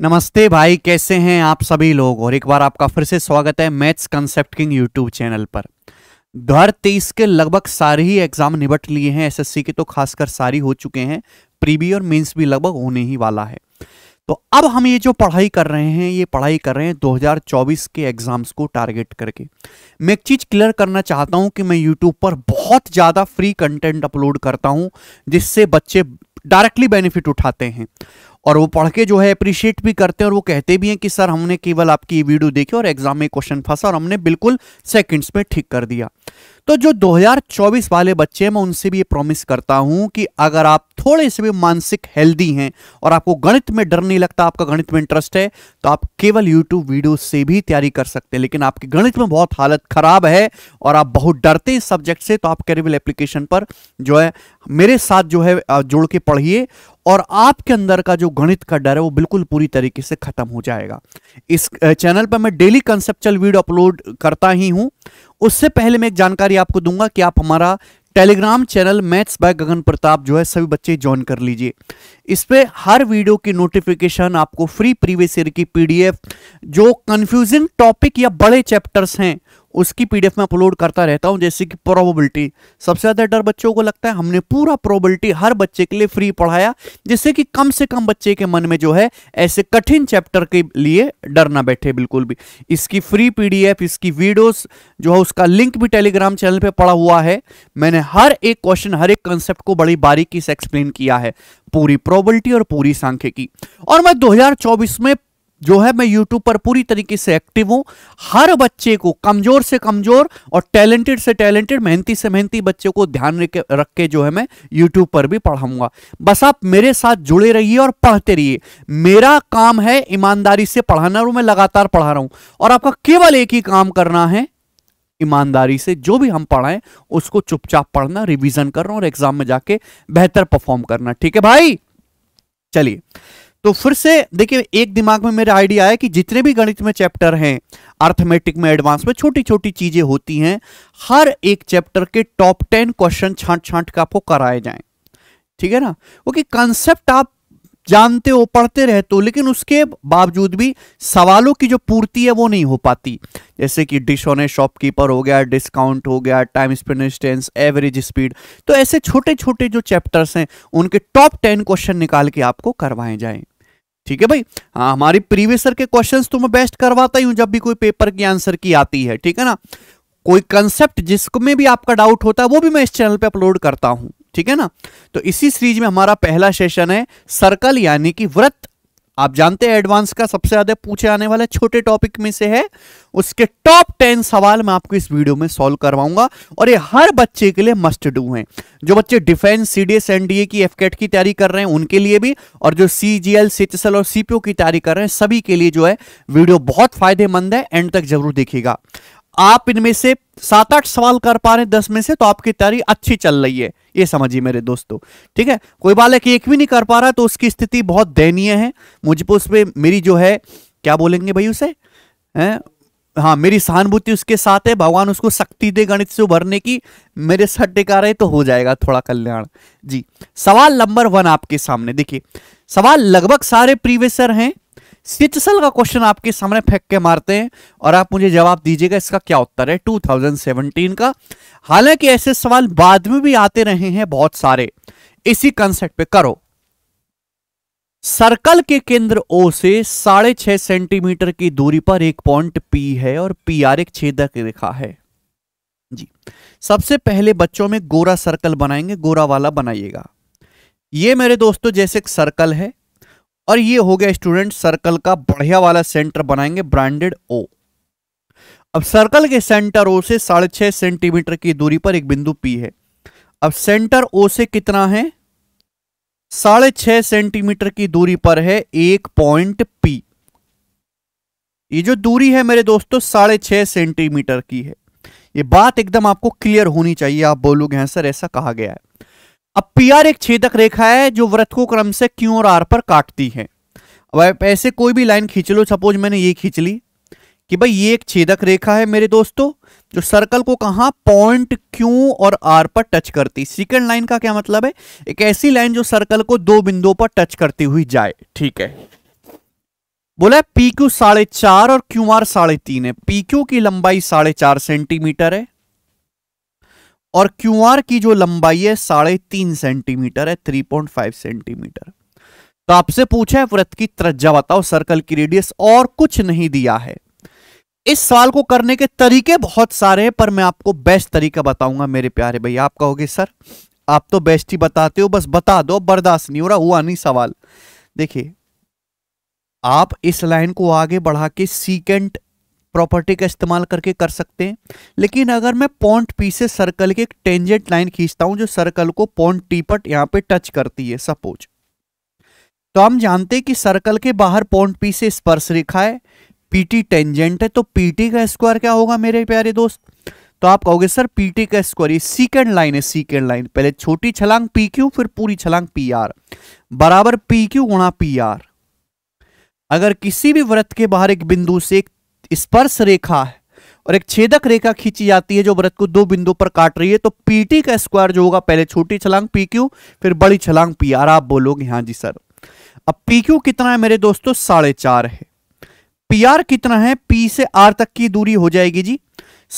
नमस्ते भाई कैसे हैं आप सभी लोग और एक बार आपका फिर से स्वागत है maths concept king YouTube channel पर दो हज़ार तेईस के लगभग सारे ही एग्जाम निबट लिए हैं एसएससी के तो खासकर सारी हो चुके हैं प्रीवी और मेंस भी लगभग होने ही वाला है तो अब हम ये जो पढ़ाई कर रहे हैं ये पढ़ाई कर रहे हैं चौबीस के एग्ज़ाम्स को टारगेट करके मैं एक चीज़ क्लियर करना चाहता हूँ कि मैं यूट्यूब पर बहुत ज़्यादा फ्री कंटेंट अपलोड करता हूँ जिससे बच्चे डायरेक्टली बेनिफिट उठाते हैं और वो पढ़ के जो है अप्रिशिएट भी करते हैं और वो कहते भी हैं कि सर हमने केवल आपकी वीडियो देखी और एग्जाम में क्वेश्चन फंसा और हमने बिल्कुल सेकंड्स में ठीक कर दिया तो जो 2024 वाले बच्चे हैं मैं उनसे भी ये प्रॉमिस करता हूं कि अगर आप थोड़े से भी मानसिक हेल्दी हैं और आपको गणित में डर नहीं लगता आपका गणित में इंटरेस्ट है तो आप केवल यूट्यूब वीडियो से भी तैयारी कर सकते हैं लेकिन आपकी गणित में बहुत हालत खराब है और आप बहुत डरते हैं इस सब्जेक्ट से तो आप कैरिबल एप्लीकेशन पर जो है मेरे साथ जो है जोड़ के पढ़िए और आपके अंदर का जो गणित का डर है वो बिल्कुल पूरी तरीके से खत्म हो जाएगा इस चैनल पर मैं डेली कंसेप्चुअल वीडियो अपलोड करता ही हूं उससे पहले मैं एक जानकारी आपको दूंगा कि आप हमारा Telegram channel maths by Gagan Pratap जो है सभी बच्चे ज्वाइन कर लीजिए इस पर हर वीडियो की नोटिफिकेशन आपको फ्री प्रीवियस ईयर की पीडीएफ जो कंफ्यूजिंग टॉपिक या बड़े चैप्टर्स हैं उसकी पीडीएफ में अपलोड करता रहता हूँ जैसे कि प्रोबेबिलिटी सबसे ज़्यादा डर बच्चों को लगता है हमने पूरा प्रोबेबिलिटी हर बच्चे के लिए फ्री पढ़ाया जिससे कि कम से कम बच्चे के मन में जो है ऐसे कठिन चैप्टर के लिए डर ना बैठे बिल्कुल भी इसकी फ्री पीडीएफ इसकी वीडियोस जो है उसका लिंक भी टेलीग्राम चैनल पर पड़ा हुआ है मैंने हर एक क्वेश्चन हर एक कंसेप्ट को बड़ी बारीकी से एक्सप्लेन किया है पूरी प्रोबेबिलिटी और पूरी सांख्य और मैं दो में जो है मैं यूट्यूब पर पूरी तरीके से एक्टिव हूँ हर बच्चे को कमजोर से कमजोर और टैलेंटेड से टैलेंटेड मेहनती से मेहनती बच्चे को ध्यान रख के जो है मैं यूट्यूब पर भी पढ़ाऊंगा बस आप मेरे साथ जुड़े रहिए और पढ़ते रहिए मेरा काम है ईमानदारी से पढ़ाना और मैं लगातार पढ़ा रहा हूँ और आपका केवल एक ही काम करना है ईमानदारी से जो भी हम पढ़ाएं उसको चुपचाप पढ़ना रिविजन करना और एग्जाम में जाके बेहतर परफॉर्म करना ठीक है भाई चलिए तो फिर से देखिए एक दिमाग में मेरा आइडिया है कि जितने भी गणित में चैप्टर हैं अर्थमेटिक में एडवांस में छोटी छोटी चीजें होती हैं हर एक चैप्टर के टॉप टेन क्वेश्चन छांट छांट के आपको कराए जाए ठीक है ना क्योंकि कंसेप्ट आप जानते हो पढ़ते रहते हो लेकिन उसके बावजूद भी सवालों की जो पूर्ति है वो नहीं हो पाती जैसे कि डिश ऑन ए शॉपकीपर हो गया डिस्काउंट हो गया टाइम स्पेनिस्टेंस एवरेज स्पीड तो ऐसे छोटे छोटे जो चैप्टर्स हैं उनके टॉप टेन क्वेश्चन निकाल के आपको करवाए जाएं ठीक है भाई हाँ हमारी प्रीवियसर के क्वेश्चंस तो मैं बेस्ट करवाता ही हूं जब भी कोई पेपर की आंसर की आती है ठीक है ना कोई कंसेप्ट जिसमें भी आपका डाउट होता है वो भी मैं इस चैनल पे अपलोड करता हूं ठीक है ना तो इसी सीरीज में हमारा पहला सेशन है सर्कल यानी कि व्रत आप जानते हैं एडवांस का सबसे ज्यादा पूछे आने वाले छोटे टॉपिक में से है उसके टॉप टेन सवाल मैं आपको इस वीडियो में सॉल्व करवाऊंगा और ये हर बच्चे के लिए मस्ट डू हैं जो बच्चे डिफेंस सीडीएस एनडीए की एफकेट की तैयारी कर रहे हैं उनके लिए भी और जो सीजीएल सीएचएसएल और सीपीओ की तैयारी कर रहे हैं सभी के लिए जो है वीडियो बहुत फायदेमंद है एंड तक जरूर देखिएगा आप इनमें से सात आठ सवाल कर पा रहे हैं दस में से तो आपकी तैयारी अच्छी चल रही है ये समझिए मेरे दोस्तों ठीक है कोई बालक एक भी नहीं कर पा रहा तो उसकी स्थिति बहुत दयनीय है मुझ पर तो उस पर मेरी जो है क्या बोलेंगे भाई उसे है? हाँ मेरी सहानुभूति उसके साथ है भगवान उसको शक्ति दे गणित से उभरने की मेरे सर टिका रहे तो हो जाएगा थोड़ा कल्याण जी सवाल नंबर वन आपके सामने देखिए सवाल लगभग सारे प्रीवेसर हैं सिचसल का क्वेश्चन आपके सामने फेंक के मारते हैं और आप मुझे जवाब दीजिएगा इसका क्या उत्तर है 2017 का हालांकि ऐसे सवाल बाद में भी आते रहे हैं बहुत सारे इसी कंसेप्ट पे करो सर्कल के केंद्र ओ से साढ़े छह सेंटीमीटर की दूरी पर एक पॉइंट पी है और पी आर एक छेदक रेखा है जी सबसे पहले बच्चों में गोरा सर्कल बनाएंगे गोरा वाला बनाइएगा ये मेरे दोस्तों जैसे एक सर्कल है और ये हो गया स्टूडेंट सर्कल का बढ़िया वाला सेंटर बनाएंगे ब्रांडेड ओ अब सर्कल के सेंटर ओ से साढ़े छह सेंटीमीटर की दूरी पर एक बिंदु पी है अब सेंटर ओ से कितना है साढ़े छह सेंटीमीटर की दूरी पर है एक पॉइंट पी ये जो दूरी है मेरे दोस्तों साढ़े छह सेंटीमीटर की है ये बात एकदम आपको क्लियर होनी चाहिए आप बोलोगे हैं हाँ सर ऐसा कहा गया है अब पी आर एक छेदक रेखा है जो व्रत को क्रम से क्यू और आर पर काटती है अब ऐसे कोई भी लाइन खींच लो सपोज मैंने ये खींच ली कि भाई ये एक छेदक रेखा है मेरे दोस्तों जो सर्कल को कहा पॉइंट क्यू और आर पर टच करती सेकंड लाइन का क्या मतलब है एक ऐसी लाइन जो सर्कल को दो बिंदुओं पर टच करती हुई जाए ठीक है बोला है पी क्यू साढ़े चार और क्यू आर साढ़े तीन है पी क्यू की लंबाई साढ़े चार सेंटीमीटर है और क्यू आर की जो लंबाई है साढ़े तीन सेंटीमीटर है थ्री पॉइंट फाइव सेंटीमीटर तो आपसे पूछा है व्रत की त्रज्जा बताओ सर्कल की रेडियस और कुछ नहीं दिया है इस सवाल को करने के तरीके बहुत सारे हैं पर मैं आपको बेस्ट तरीका बताऊंगा मेरे प्यारे भैया आप कहोगे सर आप तो बेस्ट ही बताते हो बस बता दो बर्दाश्त नहीं हो रहा हुआ नहीं सवाल देखिए आप इस लाइन को आगे बढ़ा के सीकेंट प्रॉपर्टी का इस्तेमाल करके कर सकते हैं लेकिन अगर मैं पॉइंट पी से सर्कल की एक टेंजेंट लाइन खींचता हूं जो सर्कल को पॉइंट टी पर यहां पे टच करती है सपोज तो हम जानते हैं कि सर्कल के बाहर पॉइंट पी से स्पर्श रेखा है पीटी टेंजेंट है तो पीटी का स्क्वायर क्या होगा मेरे प्यारे दोस्त तो आप कहोगे सर पीटी का स्क्वायर ये सीकेंड लाइन है सीकेंड लाइन पहले छोटी छलांग पी क्यू फिर पूरी छलांग पी आर बराबर पी क्यू गुणा पी आर अगर किसी भी व्रत के बाहर एक बिंदु से एक स्पर्श रेखा है और एक छेदक रेखा खींची जाती है जो वृत्त को दो बिंदु पर काट रही है तो पीटी का स्क्वायर जो होगा पहले छोटी छलांग पी क्यू फिर बड़ी छलांग पी आर आप बोलोगे हाँ जी सर अब पी क्यू कितना है मेरे दोस्तों साढ़े चार है पी आर कितना है पी से आर तक की दूरी हो जाएगी जी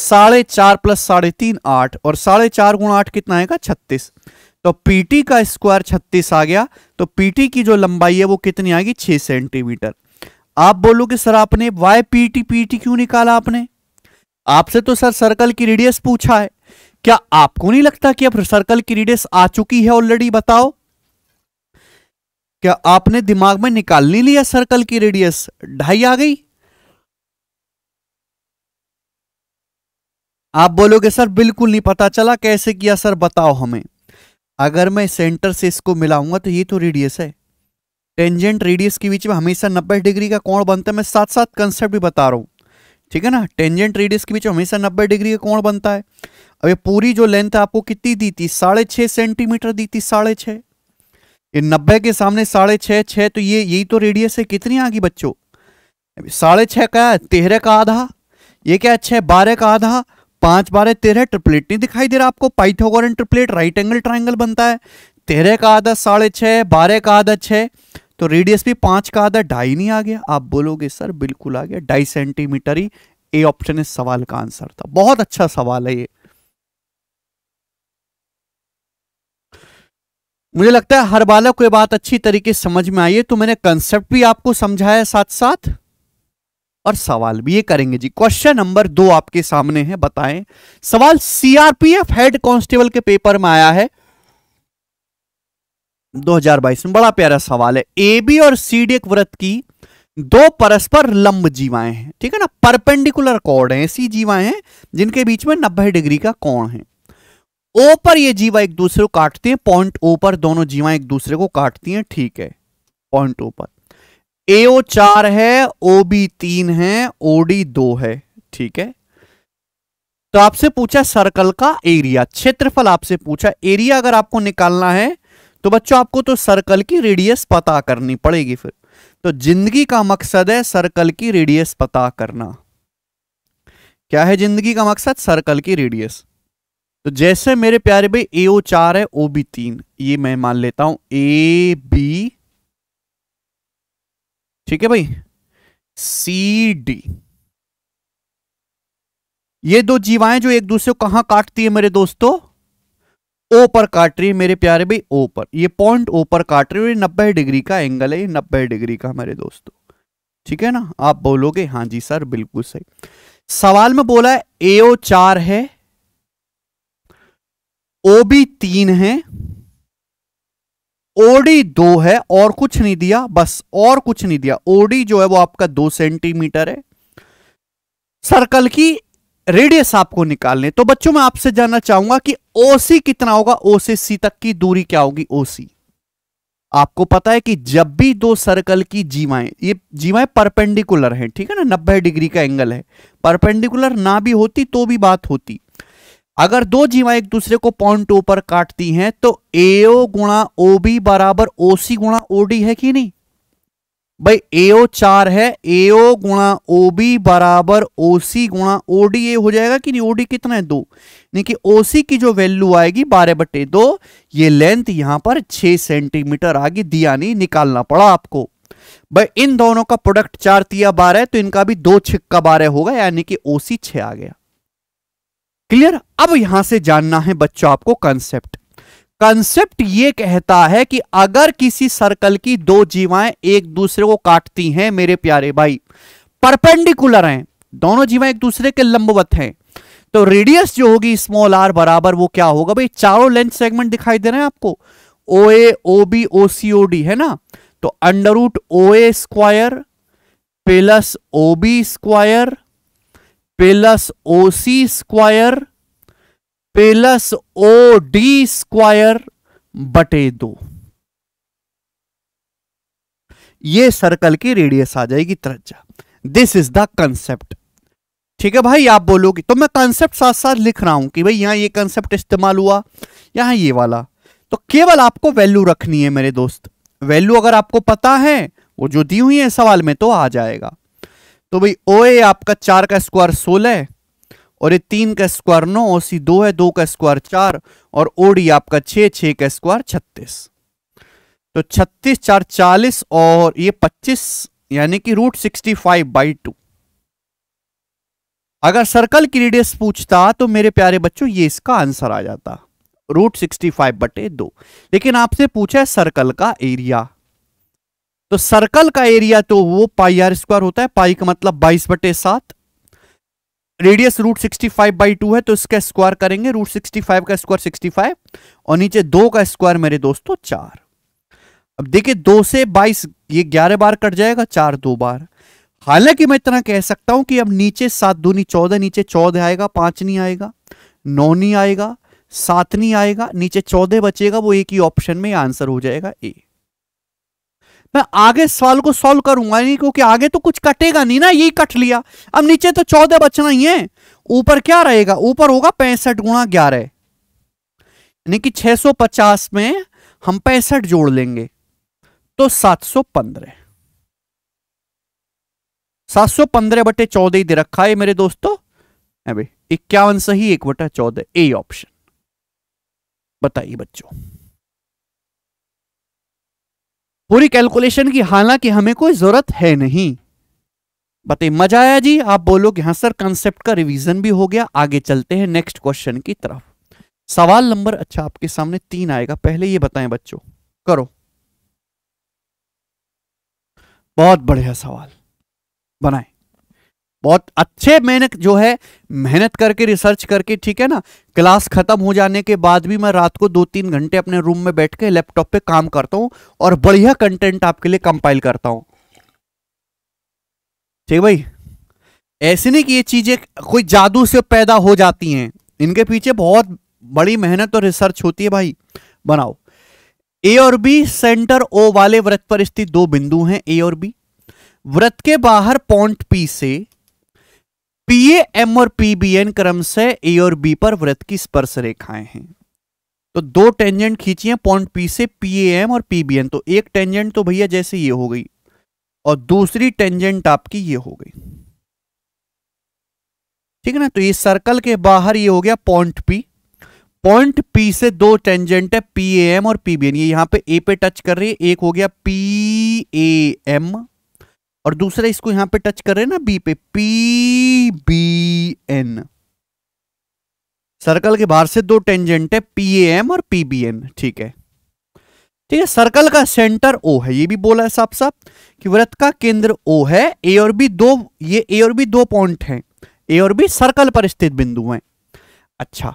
साढ़े चार प्लस साढ़े तीन आठ और साढ़े चार गुण आठ कितना आएगा छत्तीस तो पीटी का स्क्वायर छत्तीस आ गया तो पीटी की जो लंबाई है वो कितनी आएगी छह सेंटीमीटर आप बोलोगे सर आपने वाई पीटी पीटी क्यों निकाला आपने आपसे तो सर सर्कल की रेडियस पूछा है क्या आपको नहीं लगता कि अब सर्कल की रेडियस आ चुकी है ऑलरेडी बताओ क्या आपने दिमाग में निकाल नहीं लिया सर्कल की रेडियस ढाई आ गई आप बोलोगे सर बिल्कुल नहीं पता चला कैसे किया सर बताओ हमें अगर मैं सेंटर से इसको मिलाऊंगा तो ये तो रेडियस है टेंजेंट रेडियस के बीच में हमेशा नब्बे डिग्री का कोण बनता है मैं साथ साथ कंसेप्ट भी बता रहा हूँ ठीक है ना टेंजेंट रेडियस के बीच में हमेशा नब्बे डिग्री का कोण बनता है अब ये पूरी जो लेंथ आपको कितनी दी थी साढ़े छः सेंटीमीटर दी थी साढ़े छः ये नब्बे के सामने साढ़े छः छः तो ये यही तो रेडियस है कितनी आ गई बच्चों साढ़े छः का है तेरह का आधा ये क्या है छः बारह का आधा पाँच बारह तेरह ट्रिपलेट नहीं दिखाई दे रहा आपको Pythagorean triplet right angle triangle बनता है तेरह का आधा साढ़े छः बारह का आधा छः तो रेडियस भी पांच का आधा ढाई नहीं आ गया आप बोलोगे सर बिल्कुल आ गया ढाई सेंटीमीटर ही ए ऑप्शन इस सवाल का आंसर था बहुत अच्छा सवाल है ये मुझे लगता है हर बालक को ये बात अच्छी तरीके समझ में आई है तो मैंने कंसेप्ट भी आपको समझाया साथ साथ और सवाल भी ये करेंगे जी क्वेश्चन नंबर दो आपके सामने है बताएं सवाल सीआरपीएफ हेड कांस्टेबल के पेपर में आया है 2022 में बड़ा प्यारा सवाल है ए बी और सी डी एक व्रत की दो परस्पर लंब जीवाएं हैं ठीक है ना परपेंडिकुलर कोण है ऐसी जीवाएं हैं जिनके बीच में 90 डिग्री का कोण है ओ पर ये जीवा एक दूसरे को काटती है पॉइंट ओ पर दोनों जीवा एक दूसरे को काटती हैं ठीक है पॉइंट ओ पर ए ओ चार है ओ बी तीन है ओ डी दो है ठीक है तो आपसे पूछा सर्कल का एरिया क्षेत्रफल आपसे पूछा एरिया अगर आपको निकालना है तो बच्चों आपको तो सर्कल की रेडियस पता करनी पड़ेगी फिर तो जिंदगी का मकसद है सर्कल की रेडियस पता करना क्या है जिंदगी का मकसद सर्कल की रेडियस तो जैसे मेरे प्यारे भाई ए ओ चार है ओ बी तीन ये मैं मान लेता हूं ए बी ठीक है भाई सी डी ये दो जीवाएं जो एक दूसरे को कहां काटती है मेरे दोस्तों ओ पर काट रही है मेरे प्यारे भाई ओ पर ये पॉइंट ओ पर काट रही है नब्बे डिग्री का एंगल है ये नब्बे डिग्री का हमारे दोस्तों ठीक है ना आप बोलोगे हाँ जी सर बिल्कुल सही सवाल में बोला है एओ चार है ओ बी तीन है ओडी दो है और कुछ नहीं दिया बस और कुछ नहीं दिया ओडी जो है वो आपका दो सेंटीमीटर है सर्कल की रेडियस आपको निकालने तो बच्चों मैं आपसे जानना चाहूंगा कि ओसी कितना होगा ओ से सी तक की दूरी क्या होगी ओसी आपको पता है कि जब भी दो सर्कल की जीवाएं ये जीवाएं परपेंडिकुलर हैं ठीक है ना नब्बे डिग्री का एंगल है परपेंडिकुलर ना भी होती तो भी बात होती अगर दो जीवाएं एक दूसरे को पॉइंट ऊपर काटती हैं तो ए गुणा ओ बी बराबर ओ सी गुणा ओडी है कि नहीं भाई एओ चार है एओ गुणा ओ बी बराबर ओ सी गुणा ओ डी ए हो जाएगा कि नहीं ओ डी कितना है दो यानी कि ओ सी की जो वैल्यू आएगी बारह बटे दो ये लेंथ यहां पर छह सेंटीमीटर आगे दिया नहीं निकालना पड़ा आपको भाई इन दोनों का प्रोडक्ट चार तिया बारह तो इनका भी दो छिक्का बारह होगा यानी कि ओ सी छ आ गया क्लियर अब यहां से जानना है बच्चों आपको कंसेप्ट कंसेप्ट ये कहता है कि अगर किसी सर्कल की दो जीवाएं एक दूसरे को काटती हैं मेरे प्यारे भाई परपेंडिकुलर हैं दोनों जीवाएं एक दूसरे के लंबवत हैं तो रेडियस जो होगी स्मॉल आर बराबर वो क्या होगा भाई चारों लेंथ सेगमेंट दिखाई दे रहे हैं आपको ओ ए ओ बी ओ सी ओ डी है ना तो under root O A square plus O B square plus O C square plus O D square बटे दो ये सर्कल की रेडियस आ जाएगी त्रिज्या दिस इज द कंसेप्ट ठीक है भाई आप बोलोगे तो मैं कंसेप्ट साथ साथ लिख रहा हूं कि भाई यहां ये कंसेप्ट इस्तेमाल हुआ यहां ये वाला तो केवल आपको वैल्यू रखनी है मेरे दोस्त वैल्यू अगर आपको पता है वो जो दी हुई है सवाल में तो आ जाएगा तो भाई ओ ए आपका चार का स्क्वायर सोलह और ये तीन का स्क्वायर नौ सी दो है दो का स्क्वायर चार और ओडी आपका छ छ का स्क्वायर छत्तीस तो छत्तीस चार चालीस और ये पच्चीस यानी कि root sixty five by two अगर सर्कल की रेडियस पूछता तो मेरे प्यारे बच्चों ये इसका आंसर आ जाता रूट सिक्सटी फाइव बटे दो लेकिन आपसे पूछा है सर्कल का एरिया तो सर्कल का एरिया तो वो पाई आर स्क्वायर होता है पाई का मतलब बाईस बटे सात radius root sixty five by two है तो इसका स्क्वायर करेंगे रूट सिक्सटी फाइव का स्क्वायर सिक्सटी फाइव और नीचे दो का स्क्वायर मेरे दोस्तों चार अब देखिए दो से बाईस ये ग्यारह बार कट जाएगा चार दो बार हालांकि मैं इतना कह सकता हूं कि अब नीचे सात दूनी चौदह नीचे चौदह आएगा पांच नहीं आएगा नौ नहीं आएगा सात नहीं आएगा नीचे चौदह बचेगा वो एक ही ऑप्शन में आंसर हो जाएगा ए मैं आगे सवाल को सॉल्व करूंगा नहीं क्योंकि आगे तो कुछ कटेगा नहीं ना यही कट लिया अब नीचे तो चौदह बचना ही है ऊपर क्या रहेगा ऊपर होगा पैंसठ गुणा ग्यारह यानी कि 650 में हम पैंसठ जोड़ लेंगे तो 715 715 बटे चौदह ही दे रखा है मेरे दोस्तों इक्यावन सही एक बटा चौदह ए ऑप्शन बताइए बच्चों पूरी कैलकुलेशन की हालांकि हमें कोई जरूरत है नहीं बताइए मजा आया जी आप बोलोगे हाँ सर कंसेप्ट का रिवीजन भी हो गया आगे चलते हैं नेक्स्ट क्वेश्चन की तरफ सवाल नंबर अच्छा आपके सामने तीन आएगा पहले ये बताएं बच्चों करो बहुत बढ़िया सवाल बनाए बहुत अच्छे मेहनत जो है मेहनत करके रिसर्च करके ठीक है ना क्लास खत्म हो जाने के बाद भी मैं रात को दो तीन घंटे अपने रूम में बैठ के लैपटॉप पे काम करता हूँ और बढ़िया कंटेंट आपके लिए कंपाइल करता हूँ ठीक भाई ऐसे नहीं कि ये चीज़ें कोई जादू से पैदा हो जाती हैं इनके पीछे बहुत बड़ी मेहनत और रिसर्च होती है भाई बनाओ ए और बी सेंटर ओ वाले व्रत पर स्थित दो बिंदु हैं ए और बी व्रत के बाहर पॉन्ट पी से पीए एम और पीबीएन क्रम से ए और बी पर वृत्त की स्पर्श रेखाएं हैं तो दो टेंजेंट खींची है पॉइंट पी से पीएएम और पीबीएन तो एक टेंजेंट तो भैया जैसे ये हो गई और दूसरी टेंजेंट आपकी ये हो गई ठीक है ना तो ये सर्कल के बाहर ये हो गया पॉइंट पी पॉइंट पी से दो टेंजेंट है पीएम और पीबीएन ये यहां पे ए पे टच कर रही है एक हो गया पीएम और दूसरा इसको यहां पे टच कर रहे हैं ना बी पे पी बी एन सर्कल के बाहर से दो टेंजेंट है पी एम और पी बी एन ठीक है ठीक है सर्कल का सेंटर ओ है ये भी बोला है साफ साफ कि व्रत का केंद्र ओ है ए और बी दो ये ए और बी दो पॉइंट हैं ए और बी सर्कल पर स्थित बिंदु हैं अच्छा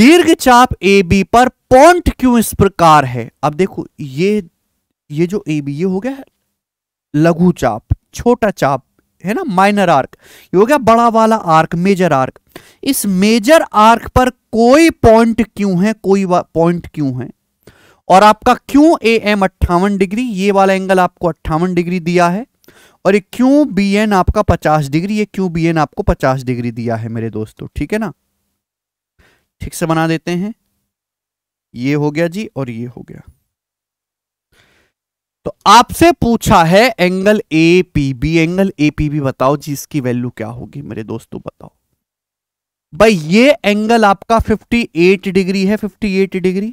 दीर्घ चाप ए बी पर पॉइंट क्यों इस प्रकार है अब देखो ये ये जो ए बी ये हो गया लघु चाप छोटा चाप है ना माइनर आर्क ये हो गया बड़ा वाला आर्क मेजर आर्क इस मेजर आर्क पर कोई पॉइंट क्यों है कोई पॉइंट क्यों है और आपका क्यों ए एम अट्ठावन डिग्री ये वाला एंगल आपको अट्ठावन डिग्री दिया है और ये क्यों बी एन आपका पचास डिग्री ये क्यों बी एन आपको पचास डिग्री दिया है मेरे दोस्तों ठीक है ना ठीक से बना देते हैं ये हो गया जी और ये हो गया तो आपसे पूछा है angle A P B angle A P B बताओ जी इसकी वैल्यू क्या होगी मेरे दोस्तों बताओ भाई ये एंगल आपका 58 डिग्री है 58 डिग्री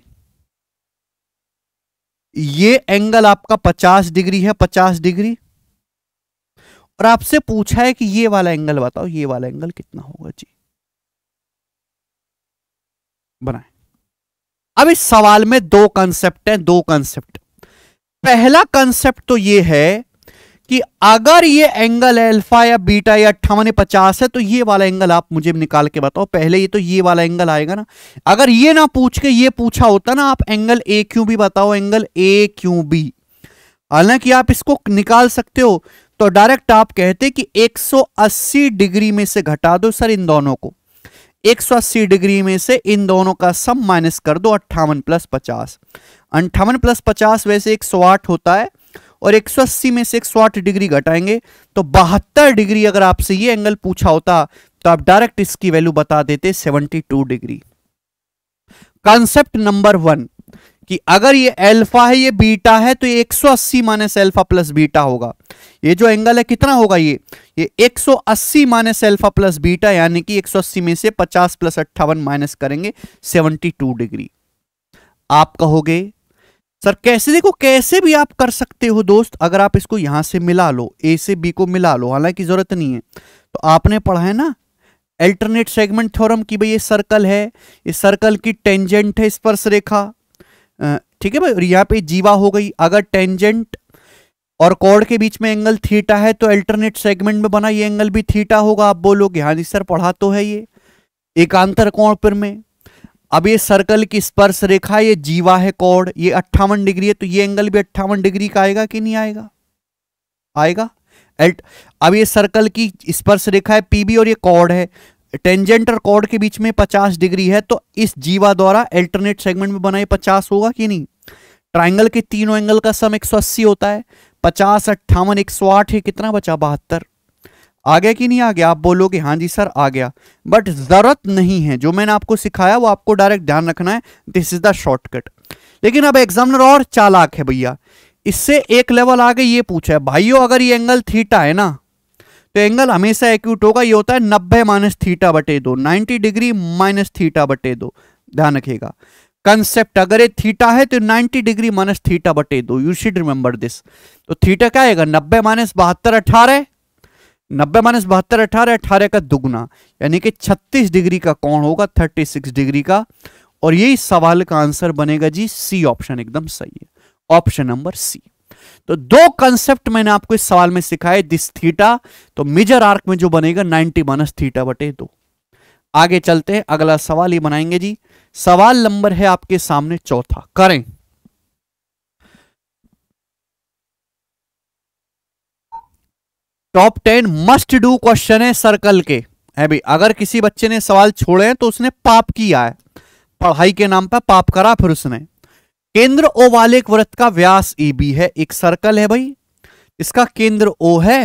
ये एंगल आपका 50 डिग्री है 50 डिग्री और आपसे पूछा है कि ये वाला एंगल बताओ ये वाला एंगल कितना होगा जी बनाए अब इस सवाल में दो कंसेप्ट हैं दो कंसेप्ट पहला कंसेप्ट तो ये है कि अगर ये एंगल अल्फा या बीटा या अट्ठावन पचास है तो ये वाला एंगल आप मुझे निकाल के बताओ पहले ये तो ये वाला एंगल आएगा ना अगर ये ना पूछ के ये पूछा होता ना आप एंगल ए क्यू बी बताओ एंगल ए क्यू बी हालांकि आप इसको निकाल सकते हो तो डायरेक्ट आप कहते कि 180 डिग्री में से घटा दो सर इन दोनों को 180 डिग्री में से इन दोनों का सम माइनस कर दो अट्ठावन प्लस पचास अंठावन प्लस पचास वैसे एक सौ आठ होता है और एक सौ अस्सी में से एक सौ आठ डिग्री घटाएंगे तो बहत्तर डिग्री अगर आपसे ये एंगल पूछा होता तो आप डायरेक्ट इसकी वैल्यू बता देते two degree concept number one कि अगर ये अल्फा है ये बीटा है तो ये 180 माइनस अल्फा प्लस बीटा होगा ये जो एंगल है कितना होगा ये ये 180 माइनस अल्फा प्लस बीटा यानी कि 180 में से 50 प्लस अट्ठावन माइनस करेंगे 72 डिग्री आप कहोगे सर कैसे देखो कैसे भी आप कर सकते हो दोस्त अगर आप इसको यहां से मिला लो ए से बी को मिला लो हालांकि जरूरत नहीं है तो आपने पढ़ा है ना अल्टरनेट सेगमेंट थ्योरम की भाई ये सर्कल है ये सर्कल की टेंजेंट है स्पर्श रेखा ठीक है भाई और यहाँ पे जीवा हो गई अगर टेंजेंट और कॉर्ड के बीच में एंगल थीटा है तो अल्टरनेट सेगमेंट में बना ये एंगल भी थीटा होगा आप बोलोगे हाँ जी सर पढ़ा तो है ये एकांतर कोण पर में अब ये सर्कल की स्पर्श रेखा ये जीवा है कॉर्ड ये अट्ठावन डिग्री है तो ये एंगल भी अट्ठावन डिग्री का आएगा कि नहीं आएगा आएगा एल्ट अब ये सर्कल की स्पर्श रेखा है पीबी और ये कॉर्ड है टेंजेंट और कॉर्ड के बीच में पचास डिग्री है तो इस जीवा द्वारा अल्टरनेट सेगमेंट में बनाए पचास होगा कि नहीं ट्राइंगल के तीनों एंगल का सम एक सौ अस्सी होता है पचास अट्ठावन एक सौ आठ है कितना बचा बहत्तर आ गया कि नहीं आ गया आप बोलोगे हाँ जी सर आ गया बट ज़रूरत नहीं है जो मैंने आपको सिखाया वो आपको डायरेक्ट ध्यान रखना है दिस इज़ द शॉर्टकट लेकिन अब एग्जामिनर और चालाक है भैया इससे एक लेवल आगे ये पूछा है भाइयों अगर ये एंगल थीटा है ना तो एंगल हमेशा एक्यूट होगा ये होता है नब्बे माइनस थीटा बटे दो नाइनटी डिग्री माइनस थीटा बटे दो ध्यान रखिएगा कंसेप्ट अगर ये थीटा है तो नाइनटी डिग्री माइनस थीटा बटे दो यू शुड रिमेंबर दिस तो थीटा क्या आएगा नब्बे माइनस बहत्तर अठारह नब्बे माइनस बहत्तर अठारह अठारह का दुगना यानी कि छत्तीस डिग्री का कौन होगा थर्टी सिक्स डिग्री का और यही सवाल का आंसर बनेगा जी सी ऑप्शन एकदम सही है ऑप्शन नंबर सी तो दो कंसेप्ट मैंने आपको इस सवाल में सिखाए दिस थीटा तो मेजर आर्क में जो बनेगा 90 माइनस थीटा बटे दो आगे चलते हैं अगला सवाल ये बनाएंगे जी सवाल नंबर है आपके सामने चौथा करें top ten must do question है सर्कल के है भाई अगर किसी बच्चे ने सवाल छोड़े हैं तो उसने पाप किया है पढ़ाई के नाम पर पाप करा फिर उसने केंद्र ओ वाले एक वृत्त का व्यास ए e बी है एक सर्कल है भाई इसका केंद्र ओ है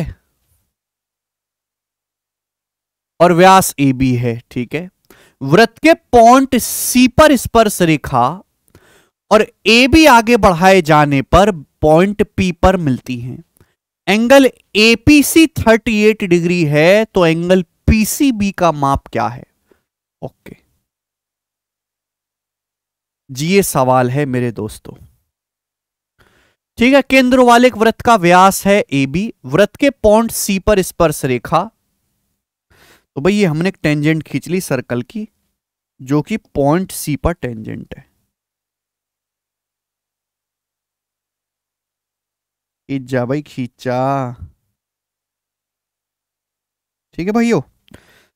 और व्यास ए e बी है ठीक है वृत्त के पॉइंट सी पर स्पर्श रेखा और ए बी आगे बढ़ाए जाने पर पॉइंट पी पर मिलती हैं एंगल एपीसी 38 डिग्री है तो एंगल पीसीबी का माप क्या है ओके जी ये सवाल है मेरे दोस्तों ठीक है केंद्र वाले व्रत का व्यास है ए बी व्रत के पॉइंट सी पर स्पर्श रेखा तो भाई ये हमने एक टेंजेंट खींच ली सर्कल की जो कि पॉइंट सी पर टेंजेंट है जा भाई खींचा ठीक है भाइयों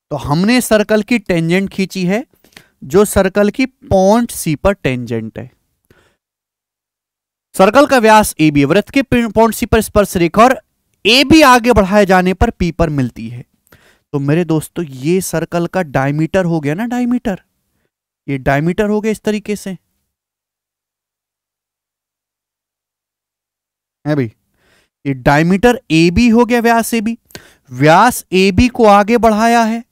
तो हमने सर्कल की टेंजेंट खींची है जो सर्कल की पॉइंट सी पर टेंजेंट है सर्कल का व्यास ए बी वृत्त के पॉइंट सी पर स्पर्श रेखा और ए बी आगे बढ़ाए जाने पर पी पर मिलती है तो मेरे दोस्तों ये सर्कल का डायमीटर हो गया ना डायमीटर ये डायमीटर हो गया इस तरीके से है भाई ये डायमीटर ए बी हो गया व्यास A B Vyas A B को आगे बढ़ाया है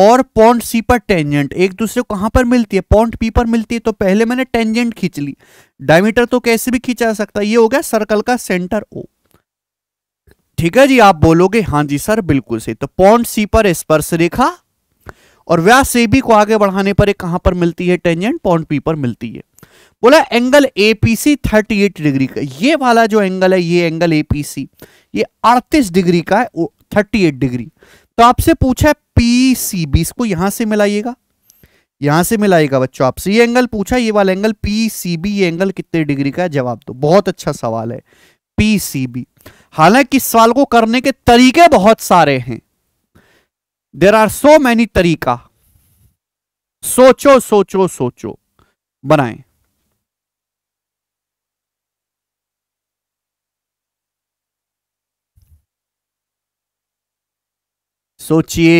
और पॉइंट सी पर टेंजेंट एक दूसरे को कहां पर मिलती है पॉइंट पी पर मिलती है तो पहले मैंने टेंजेंट खींच ली डायमीटर तो कैसे भी खींचा सकता ये हो गया सर्कल का सेंटर ओ ठीक है जी आप बोलोगे हाँ जी सर बिल्कुल सही तो पॉइंट सी पर स्पर्श रेखा और व्यास ए बी को आगे बढ़ाने पर एक कहां पर मिलती है टेंजेंट पॉइंट पी पर मिलती है बोला एंगल एपीसी 38 डिग्री का ये वाला जो एंगल है ये एंगल एपीसी ये 38 डिग्री का है 38 डिग्री तो आपसे पूछा है पीसीबी इसको यहां से मिलाइएगा यहां से मिलाइएगा बच्चों आपसे ये एंगल पूछा ये वाला एंगल पीसीबी ये एंगल कितने डिग्री का है जवाब दो बहुत अच्छा सवाल है पीसीबी हालांकि इस सवाल को करने के तरीके बहुत सारे हैं देर आर सो मैनी तरीका सोचो सोचो सोचो बनाएं सोचिए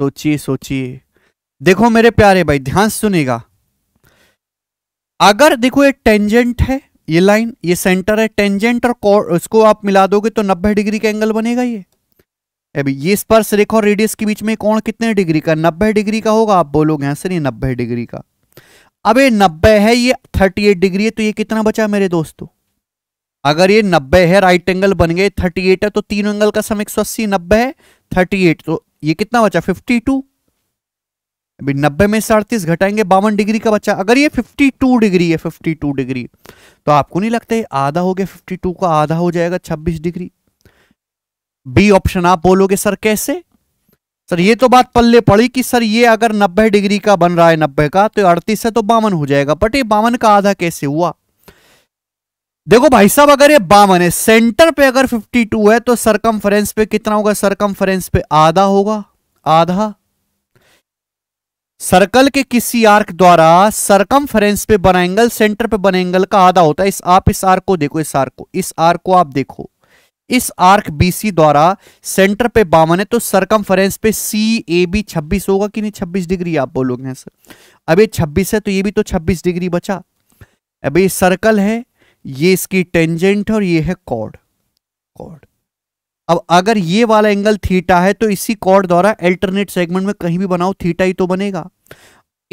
सोचिए सोचिए देखो मेरे प्यारे भाई ध्यान सुनेगा अगर देखो ये टेंजेंट है ये लाइन ये सेंटर है टेंजेंट और उसको आप मिला दोगे तो 90 डिग्री का एंगल बनेगा ये अभी ये स्पर्श रेखा और रेडियस के बीच में कोण कितने डिग्री का 90 डिग्री का होगा आप बोलोगे यहां से नहीं नब्बे डिग्री का अब ये नब्बे है ये 38 डिग्री है तो ये कितना बचा मेरे दोस्तों अगर ये 90 है राइट एंगल बन गए 38 है तो तीन एंगल का सम 180 नब्बे है 38 तो ये कितना बचा 52 अभी 90 में से अड़तीस घटाएंगे बावन डिग्री का बचा अगर ये 52 डिग्री है 52 डिग्री तो आपको नहीं लगता है आधा हो गया 52 का आधा हो जाएगा 26 डिग्री बी ऑप्शन आप बोलोगे सर कैसे सर ये तो बात पल्ले पड़ी कि सर ये अगर नब्बे डिग्री का बन रहा है नब्बे का तो अड़तीस है तो बावन हो जाएगा बट ये बावन का आधा कैसे हुआ देखो भाई साहब अगर ये बावन है सेंटर पे अगर 52 है तो सरकम पे कितना होगा सरकम पे आधा होगा आधा सर्कल के किसी आर्क द्वारा सरकम पे बना एंगल सेंटर पे बने एंगल का आधा होता है इस आप इस आर्क को देखो इस आर्क को इस आर्क को आप देखो इस आर्क बीसी द्वारा सेंटर पे बावन है तो सरकम पे सी ए बी छब्बीस होगा कि नहीं छब्बीस डिग्री आप बोलोगे हाँ सर अब ये छब्बीस है तो ये भी तो छब्बीस डिग्री बचा अभी सर्कल है ये इसकी टेंजेंट और ये है कॉर्ड कॉर्ड अब अगर ये वाला एंगल थीटा है तो इसी कॉर्ड द्वारा अल्टरनेट सेगमेंट में कहीं भी बनाओ थीटा ही तो बनेगा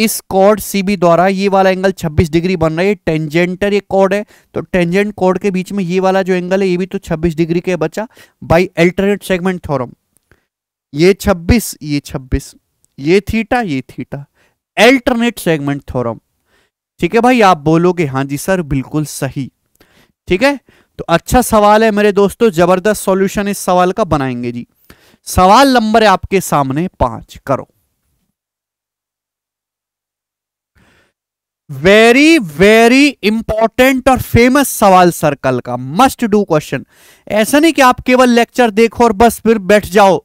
इस कॉर्ड सीबी द्वारा ये वाला एंगल 26 डिग्री बन रहा है टेंजेंटर ये कॉर्ड है तो टेंजेंट कॉर्ड के बीच में ये वाला जो एंगल है ये भी तो 26 डिग्री के बचा बाय अल्टरनेट सेगमेंट थ्योरम ये 26 ये 26 ये थीटा ये थीटा अल्टरनेट सेगमेंट थ्योरम ठीक है भाई आप बोलोगे हाँ जी सर बिल्कुल सही ठीक है तो अच्छा सवाल है मेरे दोस्तों जबरदस्त सॉल्यूशन इस सवाल का बनाएंगे जी सवाल नंबर है आपके सामने पांच करो वेरी वेरी इंपॉर्टेंट और फेमस सवाल सर्कल का मस्ट डू क्वेश्चन ऐसा नहीं कि आप केवल लेक्चर देखो और बस फिर बैठ जाओ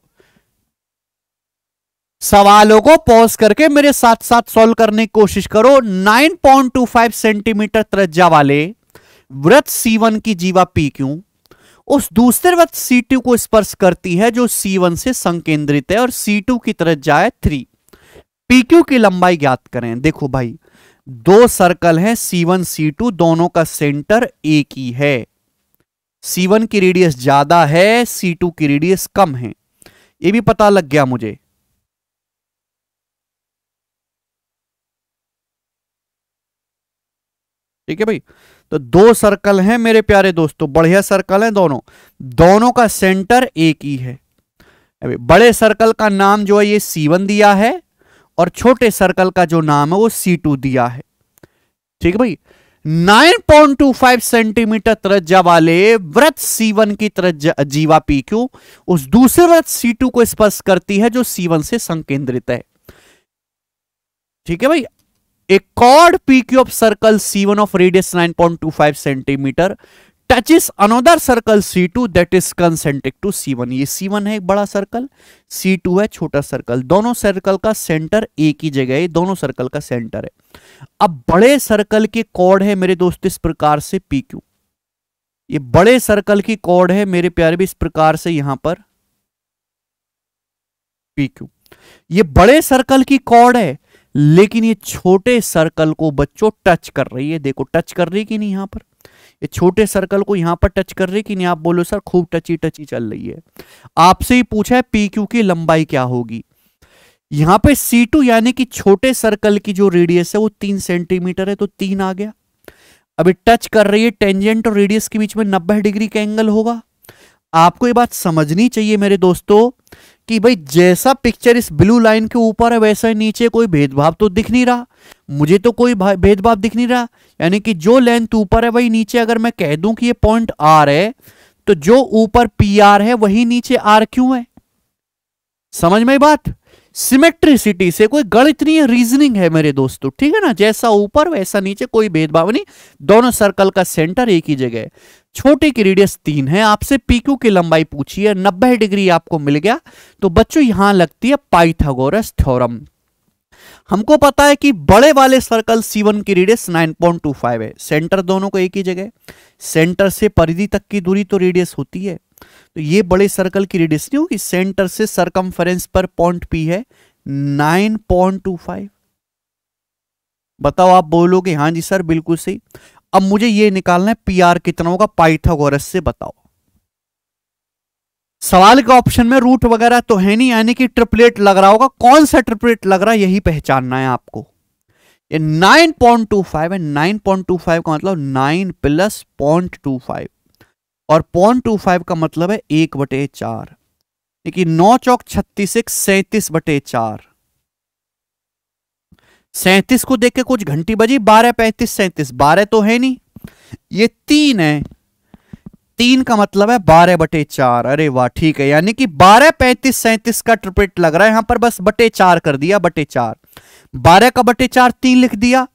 सवालों को पॉज करके मेरे साथ साथ सॉल्व करने की कोशिश करो 9.25 सेंटीमीटर त्रिज्या वाले व्रत C1 की जीवा पी क्यू उस दूसरे व्रत C2 को स्पर्श करती है जो C1 से संकेंद्रित है और C2 की तरह जाए थ्री PQ की लंबाई ज्ञात करें देखो भाई दो सर्कल हैं C1 C2 दोनों का सेंटर एक ही है C1 की रेडियस ज्यादा है C2 की रेडियस कम है ये भी पता लग गया मुझे ठीक है भाई तो दो सर्कल हैं मेरे प्यारे दोस्तों बढ़िया सर्कल हैं दोनों दोनों का सेंटर एक ही है अभी बड़े सर्कल का नाम जो है ये C1 दिया है और छोटे सर्कल का जो नाम है वो C2 दिया है ठीक है भाई 9.25 सेंटीमीटर त्रिज्या वाले व्रत C1 की त्रिज्या जीवा PQ उस दूसरे व्रत C2 को स्पर्श करती है जो C1 से संकेंद्रित है ठीक है भाई A chord PQ of circle C1 of radius 9.25 centimeter touches another circle C2 that is concentric to C1 ये C1 है एक बड़ा सर्कल C2 है छोटा सर्कल दोनों सर्कल का सेंटर एक ही जगह है दोनों सर्कल का सेंटर है अब बड़े सर्कल के कॉर्ड है मेरे दोस्त इस प्रकार से PQ ये बड़े सर्कल की कॉर्ड है मेरे प्यारे भी इस प्रकार से यहां पर PQ ये बड़े सर्कल की कॉर्ड है लेकिन ये छोटे सर्कल को बच्चों टच कर रही है देखो टच कर रही कि नहीं यहाँ पर ये छोटे सर्कल को यहाँ पर टच कर रही कि नहीं आप बोलो सर खूब टची टची चल रही है आपसे ही पूछा है पी क्यू की लंबाई क्या होगी यहाँ पे सी टू यानी कि छोटे सर्कल की जो रेडियस है वो तीन सेंटीमीटर है तो तीन आ गया अभी टच कर रही है टेंजेंट और रेडियस के बीच में नब्बे डिग्री का एंगल होगा आपको ये बात समझनी चाहिए मेरे दोस्तों कि भाई जैसा पिक्चर इस ब्लू लाइन के ऊपर है वैसा ही नीचे कोई भेदभाव तो दिख नहीं रहा मुझे तो कोई भेदभाव दिख नहीं रहा यानी कि जो लेंथ ऊपर है वही नीचे अगर मैं कह दूं कि ये पॉइंट आर है तो जो ऊपर पी आर है वही नीचे आर क्यों है समझ में बात सिमेट्रिसिटी से कोई गणित नहीं है रीजनिंग है मेरे दोस्तों ठीक है ना जैसा ऊपर वैसा नीचे कोई भेदभाव नहीं दोनों सर्कल का सेंटर एक ही जगह छोटे की रेडियस तीन है आपसे पीक्यू की लंबाई पूछी है नब्बे डिग्री आपको मिल गया तो बच्चों यहां लगती है पाइथागोरस थ्योरम हमको पता है कि बड़े वाले सर्कल C1 की रेडियस 9.25 है सेंटर दोनों को एक ही जगह सेंटर से परिधि तक की दूरी तो रेडियस होती है तो ये बड़े सर्कल की रेडियस नहीं होगी सेंटर से सरकमफरेंस पर पॉइंट P है 9.25 बताओ आप बोलोगे हाँ जी सर बिल्कुल सही अब मुझे ये निकालना है पी आर कितना होगा पाइथागोरस से बताओ सवाल के ऑप्शन में रूट वगैरह तो है नहीं यानी कि ट्रिपलेट लग रहा होगा कौन सा ट्रिपलेट लग रहा है यही पहचानना है आपको ये 9.25 है 9.25 का मतलब 9 प्लस पॉइंट टू फाइव और पॉइंट टू फाइव का मतलब है एक बटे चार नौ चौक छत्तीस एक सैतीस बटे चार सैंतीस को देख के कुछ घंटी बजी बारह पैंतीस सैंतीस बारह तो है नहीं ये तीन है तीन का मतलब है बारह बटे चार अरे वाह ठीक है यानी कि बारह पैंतीस सैंतीस का ट्रिपेट लग रहा है यहां पर बस बटे चार कर दिया बटे चार बारह का बटे चार तीन लिख दिया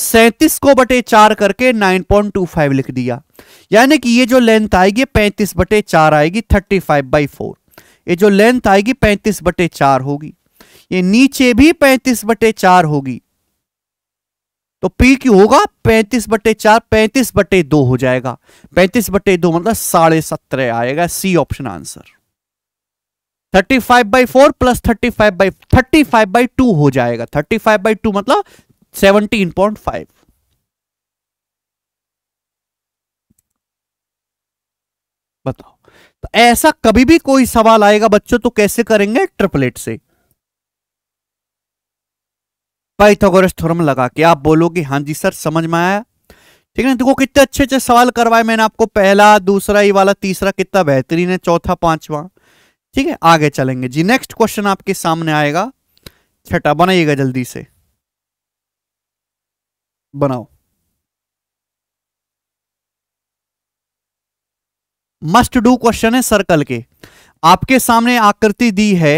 सैंतीस को बटे चार करके नाइन पॉइंट टू फाइव लिख दिया यानी कि ये जो लेंथ आएगी पैंतीस बटे चार आएगी थर्टी फाइव बाई फोर ये जो लेंथ आएगी पैंतीस बटे चार होगी ये नीचे भी पैंतीस बटे चार होगी तो पी क्यू होगा पैंतीस बटे चार पैंतीस बटे दो हो जाएगा पैंतीस बटे दो मतलब साढ़े सत्रह आएगा C option answer thirty five by four plus thirty five by thirty five by two हो जाएगा थर्टी फाइव बाई टू मतलब सेवनटीन पॉइंट फाइव बताओ तो ऐसा कभी भी कोई सवाल आएगा बच्चों तो कैसे करेंगे ट्रिपलेट से पाइथागोरस थ्योरम लगा के आप बोलोगे हाँ जी सर समझ में आया ठीक है देखो कितने अच्छे अच्छे सवाल करवाए मैंने आपको पहला दूसरा ये वाला तीसरा कितना बेहतरीन है चौथा पांचवा ठीक है आगे चलेंगे जी नेक्स्ट क्वेश्चन आपके सामने आएगा छठा बनाइएगा जल्दी से बनाओ मस्ट डू क्वेश्चन है सर्कल के आपके सामने आकृति दी है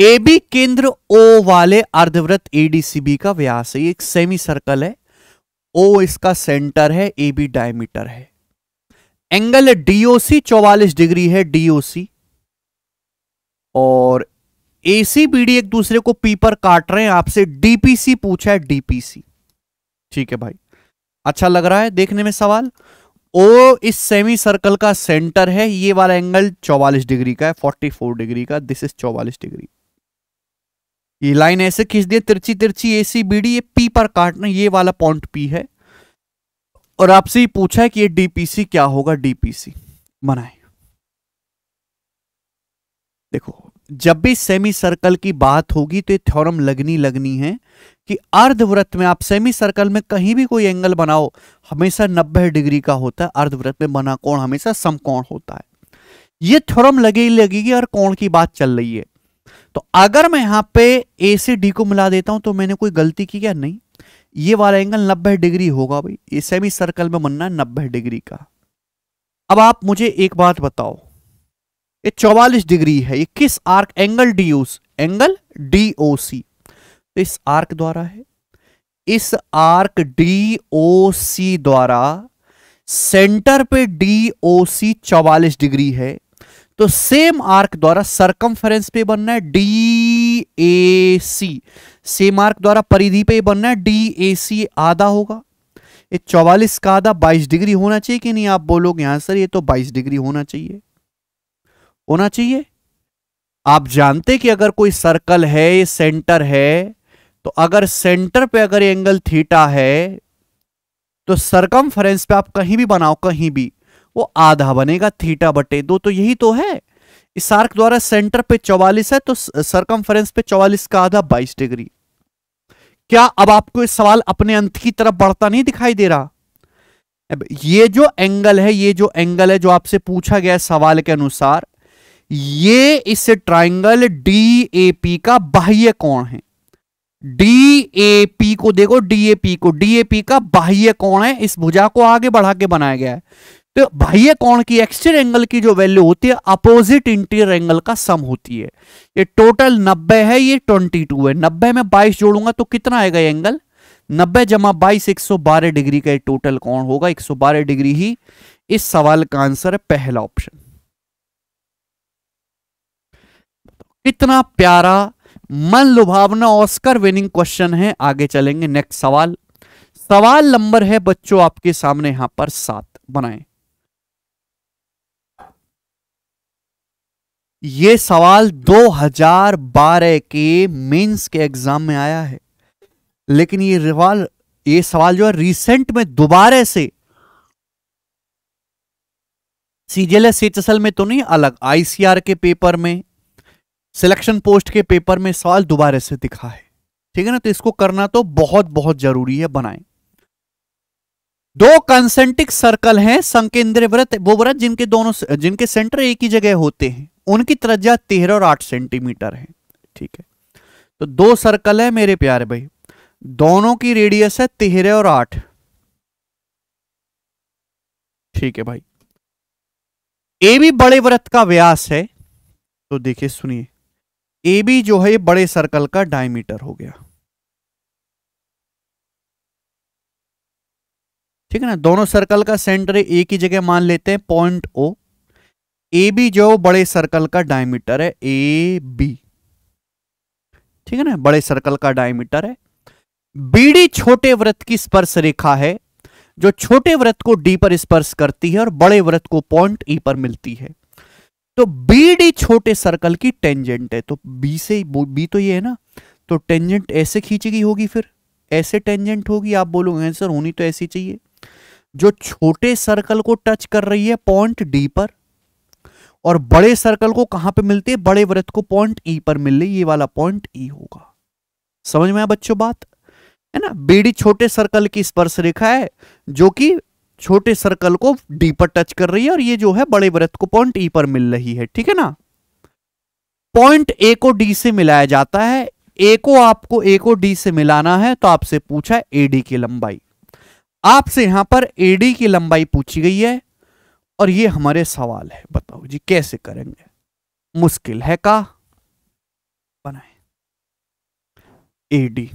ए बी केंद्र ओ वाले अर्धवृत्त एडीसीबी का व्यास है एक सेमी सर्कल है ओ इसका सेंटर है ए बी डायमीटर है एंगल डीओसी 44 डिग्री है डीओसी और ए सी बी डी एक दूसरे को पी पर काट रहे हैं आपसे डीपीसी पूछा है डीपीसी ठीक है भाई अच्छा लग रहा है देखने में सवाल ओ इस सेमी सर्कल का सेंटर है ये वाला एंगल 44 डिग्री का है 44 डिग्री का दिस इज 44 डिग्री ये लाइन ऐसे खींच दिया तिरछी तिरछी ए सी बी डी ये पी पर काटना ये वाला पॉइंट पी है और आपसे ये पूछा है कि ये डीपीसी क्या होगा डीपीसी बनाए देखो जब भी सेमी सर्कल की बात होगी तो ये थ्योरम लगनी लगनी है कि अर्धवृत्त में आप सेमी सर्कल में कहीं भी कोई एंगल बनाओ हमेशा 90 डिग्री का होता है अर्धवृत्त में बना कोण हमेशा समकोण होता है ये थ्योरम लगे ही लगेगी और कोण की बात चल रही है तो अगर मैं यहां पे ए से डी को मिला देता हूं तो मैंने कोई गलती की क्या नहीं ये वाला एंगल नब्बे डिग्री होगा भाई ये सेमी सर्कल में बनना है नब्बे डिग्री का अब आप मुझे एक बात बताओ ये चौवालीस डिग्री है ये किस arc angle D angle D O C इस आर्क द्वारा है इस आर्क डी ओ सी द्वारा सेंटर पे डी ओ सी चौवालीस डिग्री है तो सेम आर्क द्वारा सरकमफेरेंस पे बनना है D A C same arc द्वारा परिधि पे बनना है डी ए सी आधा होगा ये चौवालीस का आधा बाईस डिग्री होना चाहिए कि नहीं आप बोलोगे हाँ सर ये तो बाईस डिग्री होना चाहिए होना चाहिए आप जानते कि अगर कोई सर्कल है ये सेंटर है तो अगर सेंटर पे अगर एंगल थीटा है तो सरकम पे आप कहीं भी बनाओ कहीं भी वो आधा बनेगा थीटा बटे दो तो यही तो है इस आर्क द्वारा सेंटर पे चौवालिस है तो सरकम पे चौवालिस का आधा बाईस डिग्री क्या अब आपको इस सवाल अपने अंत की तरफ बढ़ता नहीं दिखाई दे रहा ये जो एंगल है ये जो एंगल है जो आपसे पूछा गया सवाल के अनुसार ये इस ट्राइंगल डी का बाह्य कोण है डी को देखो डी को डी का बाह्य कोण है इस भुजा को आगे बढ़ा के बनाया गया है तो बाह्य कोण की एक्सटीरियर एंगल की जो वैल्यू होती है अपोजिट इंटीरियर एंगल का सम होती है ये टोटल 90 है ये 22 है 90 में 22 जोड़ूंगा तो कितना आएगा एंगल 90 जमा 22 112 डिग्री का टोटल कोण होगा 112 डिग्री ही इस सवाल का आंसर है पहला ऑप्शन कितना प्यारा मन लुभावना ऑस्कर विनिंग क्वेश्चन है आगे चलेंगे नेक्स्ट सवाल सवाल नंबर है बच्चों आपके सामने यहां पर सात बनाएं ये सवाल 2012 के मेंस के एग्जाम में आया है लेकिन ये रिवाल ये सवाल जो है रिसेंट में दोबारे से सीजीएल एचएसएल में तो नहीं अलग आईसीआर के पेपर में सिलेक्शन पोस्ट के पेपर में सवाल दोबारे से दिखा है ठीक है ना तो इसको करना तो बहुत बहुत जरूरी है बनाएं दो कंसेंट्रिक सर्कल हैं संकेंद्रीय व्रत वो व्रत जिनके दोनों जिनके सेंटर एक ही जगह होते हैं उनकी त्रज्या तेरह और आठ सेंटीमीटर है ठीक है तो दो सर्कल है मेरे प्यारे भाई दोनों की रेडियस है तेरह और आठ ठीक है भाई ए भी बड़े व्रत का व्यास है तो देखिए सुनिए ए बी जो है ये बड़े सर्कल का डायमीटर हो गया ठीक है ना दोनों सर्कल का सेंटर ए की जगह मान लेते हैं पॉइंट ओ ए बी जो बड़े सर्कल का डायमीटर है ए बी ठीक है ना बड़े सर्कल का डायमीटर है बीडी छोटे व्रत की स्पर्श रेखा है जो छोटे व्रत को डी पर स्पर्श करती है और बड़े व्रत को पॉइंट ई e पर मिलती है तो बी डी छोटे सर्कल की टेंजेंट है तो बी से बी तो ये है ना तो टेंजेंट ऐसे खींची गई होगी फिर ऐसे टेंजेंट होगी आप बोलोगे आंसर हाँ होनी तो ऐसी चाहिए जो छोटे सर्कल को टच कर रही है पॉइंट डी पर और बड़े सर्कल को कहां पे मिलते हैं बड़े वृत्त को पॉइंट ई पर मिल रही ये वाला पॉइंट ई होगा समझ में आया बच्चों बात है ना बीडी छोटे सर्कल की स्पर्श रेखा है जो कि छोटे सर्कल को डी पर टच कर रही है और ये जो है बड़े वृत्त को पॉइंट ई पर मिल रही है ठीक है ना पॉइंट ए को डी से मिलाया जाता है ए को आपको ए को डी से मिलाना है तो आपसे पूछा है एडी की लंबाई आपसे यहां पर एडी की लंबाई पूछी गई है और ये हमारे सवाल है बताओ जी कैसे करेंगे मुश्किल है का बनाए एडी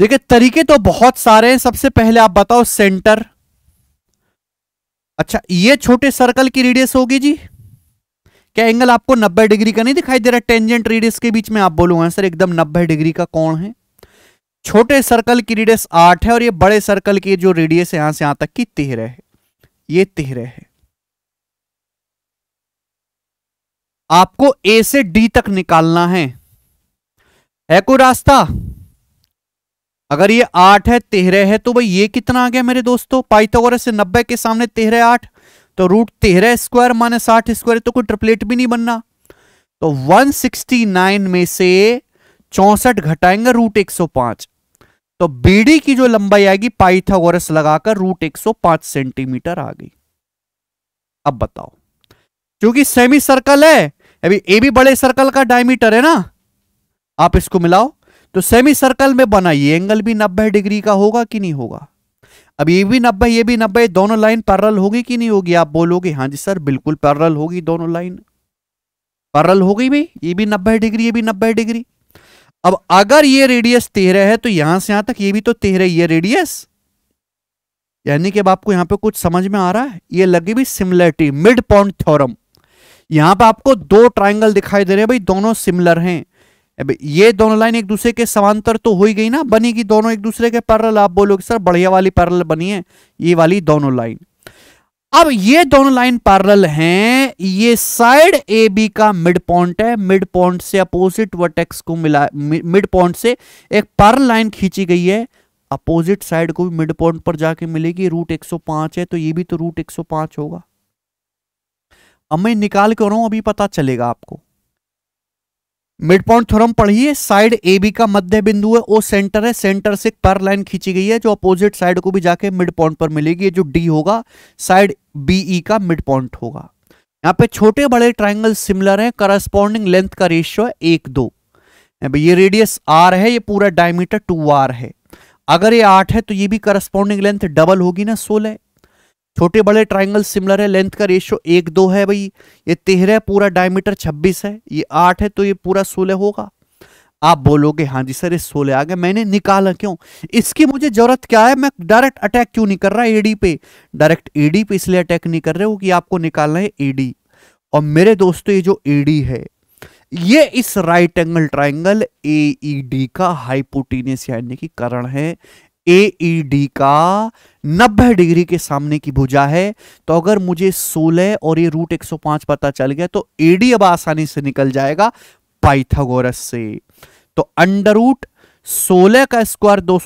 देखिए तरीके तो बहुत सारे हैं सबसे पहले आप बताओ सेंटर अच्छा ये छोटे सर्कल की रेडियस होगी जी क्या एंगल आपको 90 डिग्री का नहीं दिखाई दे रहा टेंजेंट रेडियस के बीच में आप बोलो सर एकदम 90 डिग्री का कौन है छोटे सर्कल की रेडियस आठ है और ये बड़े सर्कल की जो रेडियस है यहां से यहां तक की तिहरे है ये तिहरे है आपको ए से डी तक निकालना है है कोई रास्ता अगर ये आठ है तेहरे है तो भाई ये कितना आ गया मेरे दोस्तों पाइथागोरस से नब्बे के सामने तेहरे आठ तो रूट तेहरे स्क्वायर माइनस आठ स्क्वायर तो कोई ट्रिपलेट भी नहीं बनना तो 169 में से चौसठ घटाएंगे रूट एक सौ पांच तो बीडी की जो लंबाई आएगी पाइथागोरस लगाकर रूट पांच सेंटीमीटर आ गई अब बताओ क्योंकि सेमी सर्कल है अभी ए भी बड़े सर्कल का डायमीटर है ना आप इसको मिलाओ तो सेमी सर्कल में बना ये एंगल भी नब्बे डिग्री का होगा कि नहीं होगा अब ये भी नब्बे ये भी नब्बे दोनों लाइन पैरल होगी कि नहीं होगी आप बोलोगे हाँ जी सर बिल्कुल पैरल होगी दोनों लाइन पैरल हो गई भाई ये भी नब्बे डिग्री ये भी नब्बे डिग्री अब अगर ये रेडियस तेरह है तो यहां से यहां तक ये भी तो तेरह ही है रेडियस यानी कि अब आपको यहां पे कुछ समझ में आ रहा है ये लगी भी सिमिलरिटी मिड पॉइंट थ्योरम यहां पे आपको दो ट्राइंगल दिखाई दे रहे हैं भाई दोनों सिमिलर हैं ये दोनों लाइन एक दूसरे के समांतर तो हो ही गई ना बनेगी दोनों एक दूसरे के पैरल आप बोलोगे सर बढ़िया वाली पैरल बनी है ये वाली दोनों लाइन अब ये दोनों लाइन पैरल हैं ये साइड ए बी का मिड पॉइंट है मिड पॉइंट से अपोजिट वर्टेक्स को मिला मिड पॉइंट से एक पैरल लाइन खींची गई है अपोजिट साइड को भी मिड पॉइंट पर जाके मिलेगी रूट पांच है तो ये भी तो रूट पांच होगा अब मैं निकाल के रहा हूं अभी पता चलेगा आपको मिड पॉइंट थ्योरम पढ़िए साइड ए बी का मध्य बिंदु है वो सेंटर है सेंटर से पर लाइन खींची गई है जो अपोजिट साइड को भी जाके मिड पॉइंट पर मिलेगी जो डी होगा साइड बी ई का मिड पॉइंट होगा यहाँ पे छोटे बड़े ट्राइंगल सिमिलर हैं करस्पॉन्डिंग लेंथ का रेशियो है एक दो ये रेडियस आर है ये पूरा डायमीटर टू आर है अगर ये आठ है तो ये भी करस्पॉन्डिंग लेंथ डबल होगी ना सोलह छोटे बड़े ट्राइंगल सिमिलर है लेंथ का रेशियो एक दो है भाई ये तेरह पूरा डायमीटर छब्बीस है ये आठ है तो ये पूरा सोलह होगा आप बोलोगे हाँ जी सर ये सोलह आ गया मैंने निकाला क्यों इसकी मुझे जरूरत क्या है मैं डायरेक्ट अटैक क्यों नहीं कर रहा एडी पे डायरेक्ट एडी पे इसलिए अटैक नहीं कर रहे हो कि आपको निकालना है एडी और मेरे दोस्तों ये जो एडी है ये इस right angle triangle A D का हाइपोटीनियस यानी कि करण है ए e का 90 डिग्री के सामने की भुजा है तो अगर मुझे 16 और ये रूट 105 पता चल गया तो ए अब आसानी से निकल जाएगा पाइथागोरस से तो अंडर रूट सोलह का स्क्वायर दो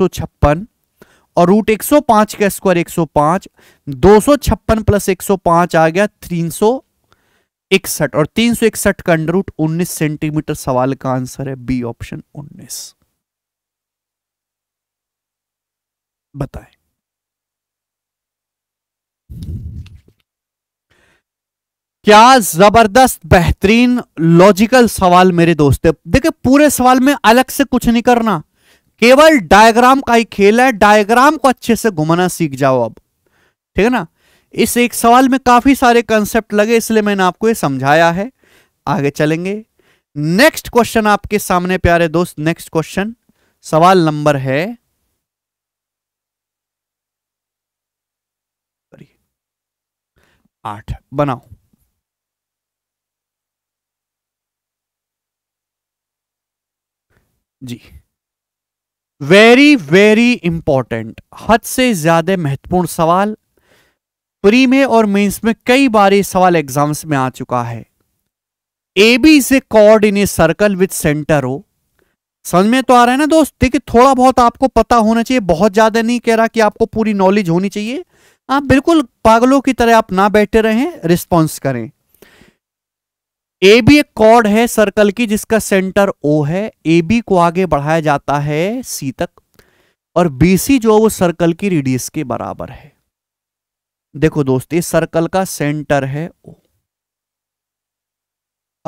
और रूट 105 का स्क्वायर 105 256 प्लस 105 आ गया तीन इकसठ और तीन सौ इकसठ का अंडर रूट उन्नीस सेंटीमीटर सवाल का आंसर है बी ऑप्शन उन्नीस बताएं क्या जबरदस्त बेहतरीन लॉजिकल सवाल मेरे दोस्त देखिए पूरे सवाल में अलग से कुछ नहीं करना केवल डायग्राम का ही खेल है डायग्राम को अच्छे से घुमाना सीख जाओ अब ठीक है ना इस एक सवाल में काफी सारे कंसेप्ट लगे इसलिए मैंने आपको ये समझाया है आगे चलेंगे नेक्स्ट क्वेश्चन आपके सामने प्यारे दोस्त नेक्स्ट क्वेश्चन सवाल नंबर है आठ बनाओ जी वेरी वेरी इंपॉर्टेंट हद से ज्यादा महत्वपूर्ण सवाल प्री में और मेंस में कई बार ये सवाल एग्जाम्स में आ चुका है ए बी से chord in a circle with centre O समझ में तो आ रहा है ना दोस्त देखिए थोड़ा बहुत आपको पता होना चाहिए बहुत ज्यादा नहीं कह रहा कि आपको पूरी नॉलेज होनी चाहिए आप बिल्कुल पागलों की तरह आप ना बैठे रहें रिस्पॉन्स करें ए बी एक कॉर्ड है सर्कल की जिसका सेंटर ओ है ए बी को आगे बढ़ाया जाता है सी तक और बी सी जो वो सर्कल की रेडियस के बराबर है देखो दोस्त ये सर्कल का सेंटर है ओ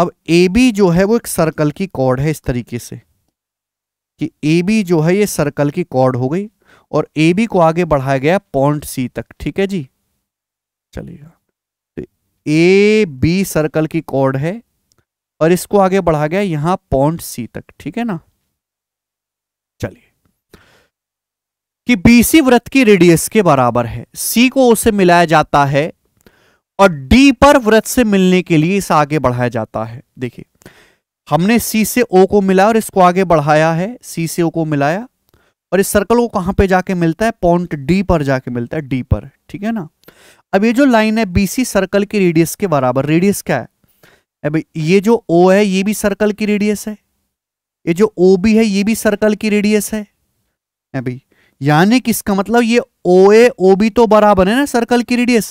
अब ए बी जो है वो एक सर्कल की कॉर्ड है इस तरीके से कि ए बी जो है ये सर्कल की कॉर्ड हो गई और ए बी को आगे बढ़ाया गया पॉइंट सी तक ठीक है जी चलिएगा हाँ। तो ए बी सर्कल की कॉर्ड है और इसको आगे बढ़ाया गया यहां पॉइंट सी तक ठीक है ना चलिए कि बी सी व्रत की रेडियस के बराबर है सी को उसे मिलाया जाता है और डी पर व्रत से मिलने के लिए इसे आगे बढ़ाया जाता है देखिए हमने सी से ओ को मिला और इसको आगे बढ़ाया है सी से ओ को मिलाया और इस सर्कल को कहाँ पे जाके मिलता है पॉइंट डी पर जाके मिलता है डी पर ठीक है ना अब ये जो लाइन है बीसी सर्कल की रेडियस के बराबर रेडियस क्या है अब ये जो ओ है ये भी सर्कल की रेडियस है ये जो ओ बी है ये भी सर्कल की रेडियस है अभी यानी कि इसका मतलब ये ओ ए ओ बी तो बराबर है ना सर्कल की रेडियस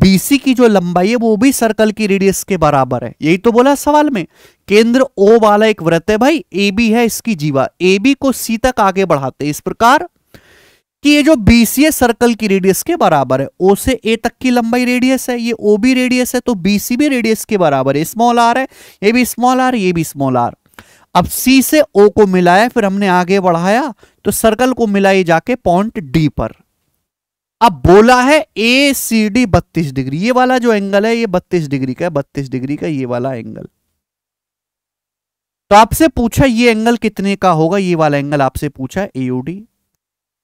बी सी की जो लंबाई है वो भी सर्कल की रेडियस के बराबर है यही तो बोला सवाल में केंद्र ओ वाला एक व्रत है भाई ए बी है इसकी जीवा ए बी को सी तक आगे बढ़ाते इस प्रकार कि ये जो बी सी है सर्कल की रेडियस के बराबर है ओ से ए तक की लंबाई रेडियस है ये ओ बी रेडियस है तो बी सी भी रेडियस के बराबर है स्मॉल आर है ये भी स्मॉल आर ये भी स्मॉल आर अब सी से ओ को मिलाया फिर हमने आगे बढ़ाया तो सर्कल को मिलाई जाके पॉइंट डी पर अब बोला है ए सी डी बत्तीस डिग्री ये वाला जो एंगल है ये बत्तीस डिग्री का है बत्तीस डिग्री का ये वाला एंगल तो आपसे पूछा ये एंगल कितने का होगा ये वाला एंगल आपसे पूछा एओडी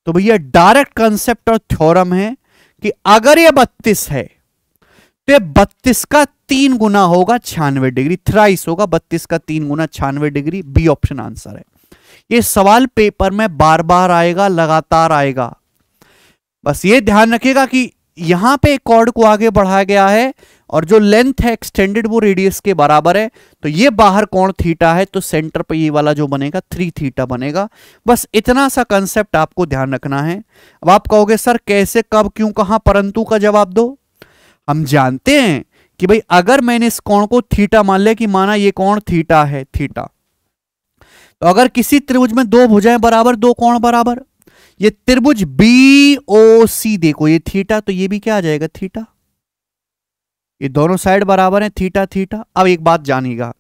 तो भैया डायरेक्ट कंसेप्ट और थ्योरम है कि अगर ये बत्तीस है तो ये बत्तीस का तीन गुना होगा छियानवे डिग्री थ्राइस होगा बत्तीस का तीन गुना छियानवे डिग्री बी ऑप्शन आंसर है ये सवाल पेपर में बार बार आएगा लगातार आएगा बस ये ध्यान रखिएगा कि यहां पे कॉर्ड को आगे बढ़ाया गया है और जो लेंथ है एक्सटेंडेड वो रेडियस के बराबर है तो ये बाहर कोण थीटा है तो सेंटर पे ये वाला जो बनेगा थ्री थीटा बनेगा बस इतना सा कंसेप्ट आपको ध्यान रखना है अब आप कहोगे सर कैसे कब क्यों कहा परंतु का जवाब दो हम जानते हैं कि भाई अगर मैंने इस कोण को थीटा मान लिया कि माना ये कोण थीटा है थीटा तो अगर किसी त्रिभुज में दो भुजाएं बराबर दो कोण बराबर ये त्रिभुज बी ओ सी देखो ये थीटा तो ये भी क्या आ जाएगा थीटा ये दोनों साइड बराबर है थीटा थीटा अब एक बात जानिएगा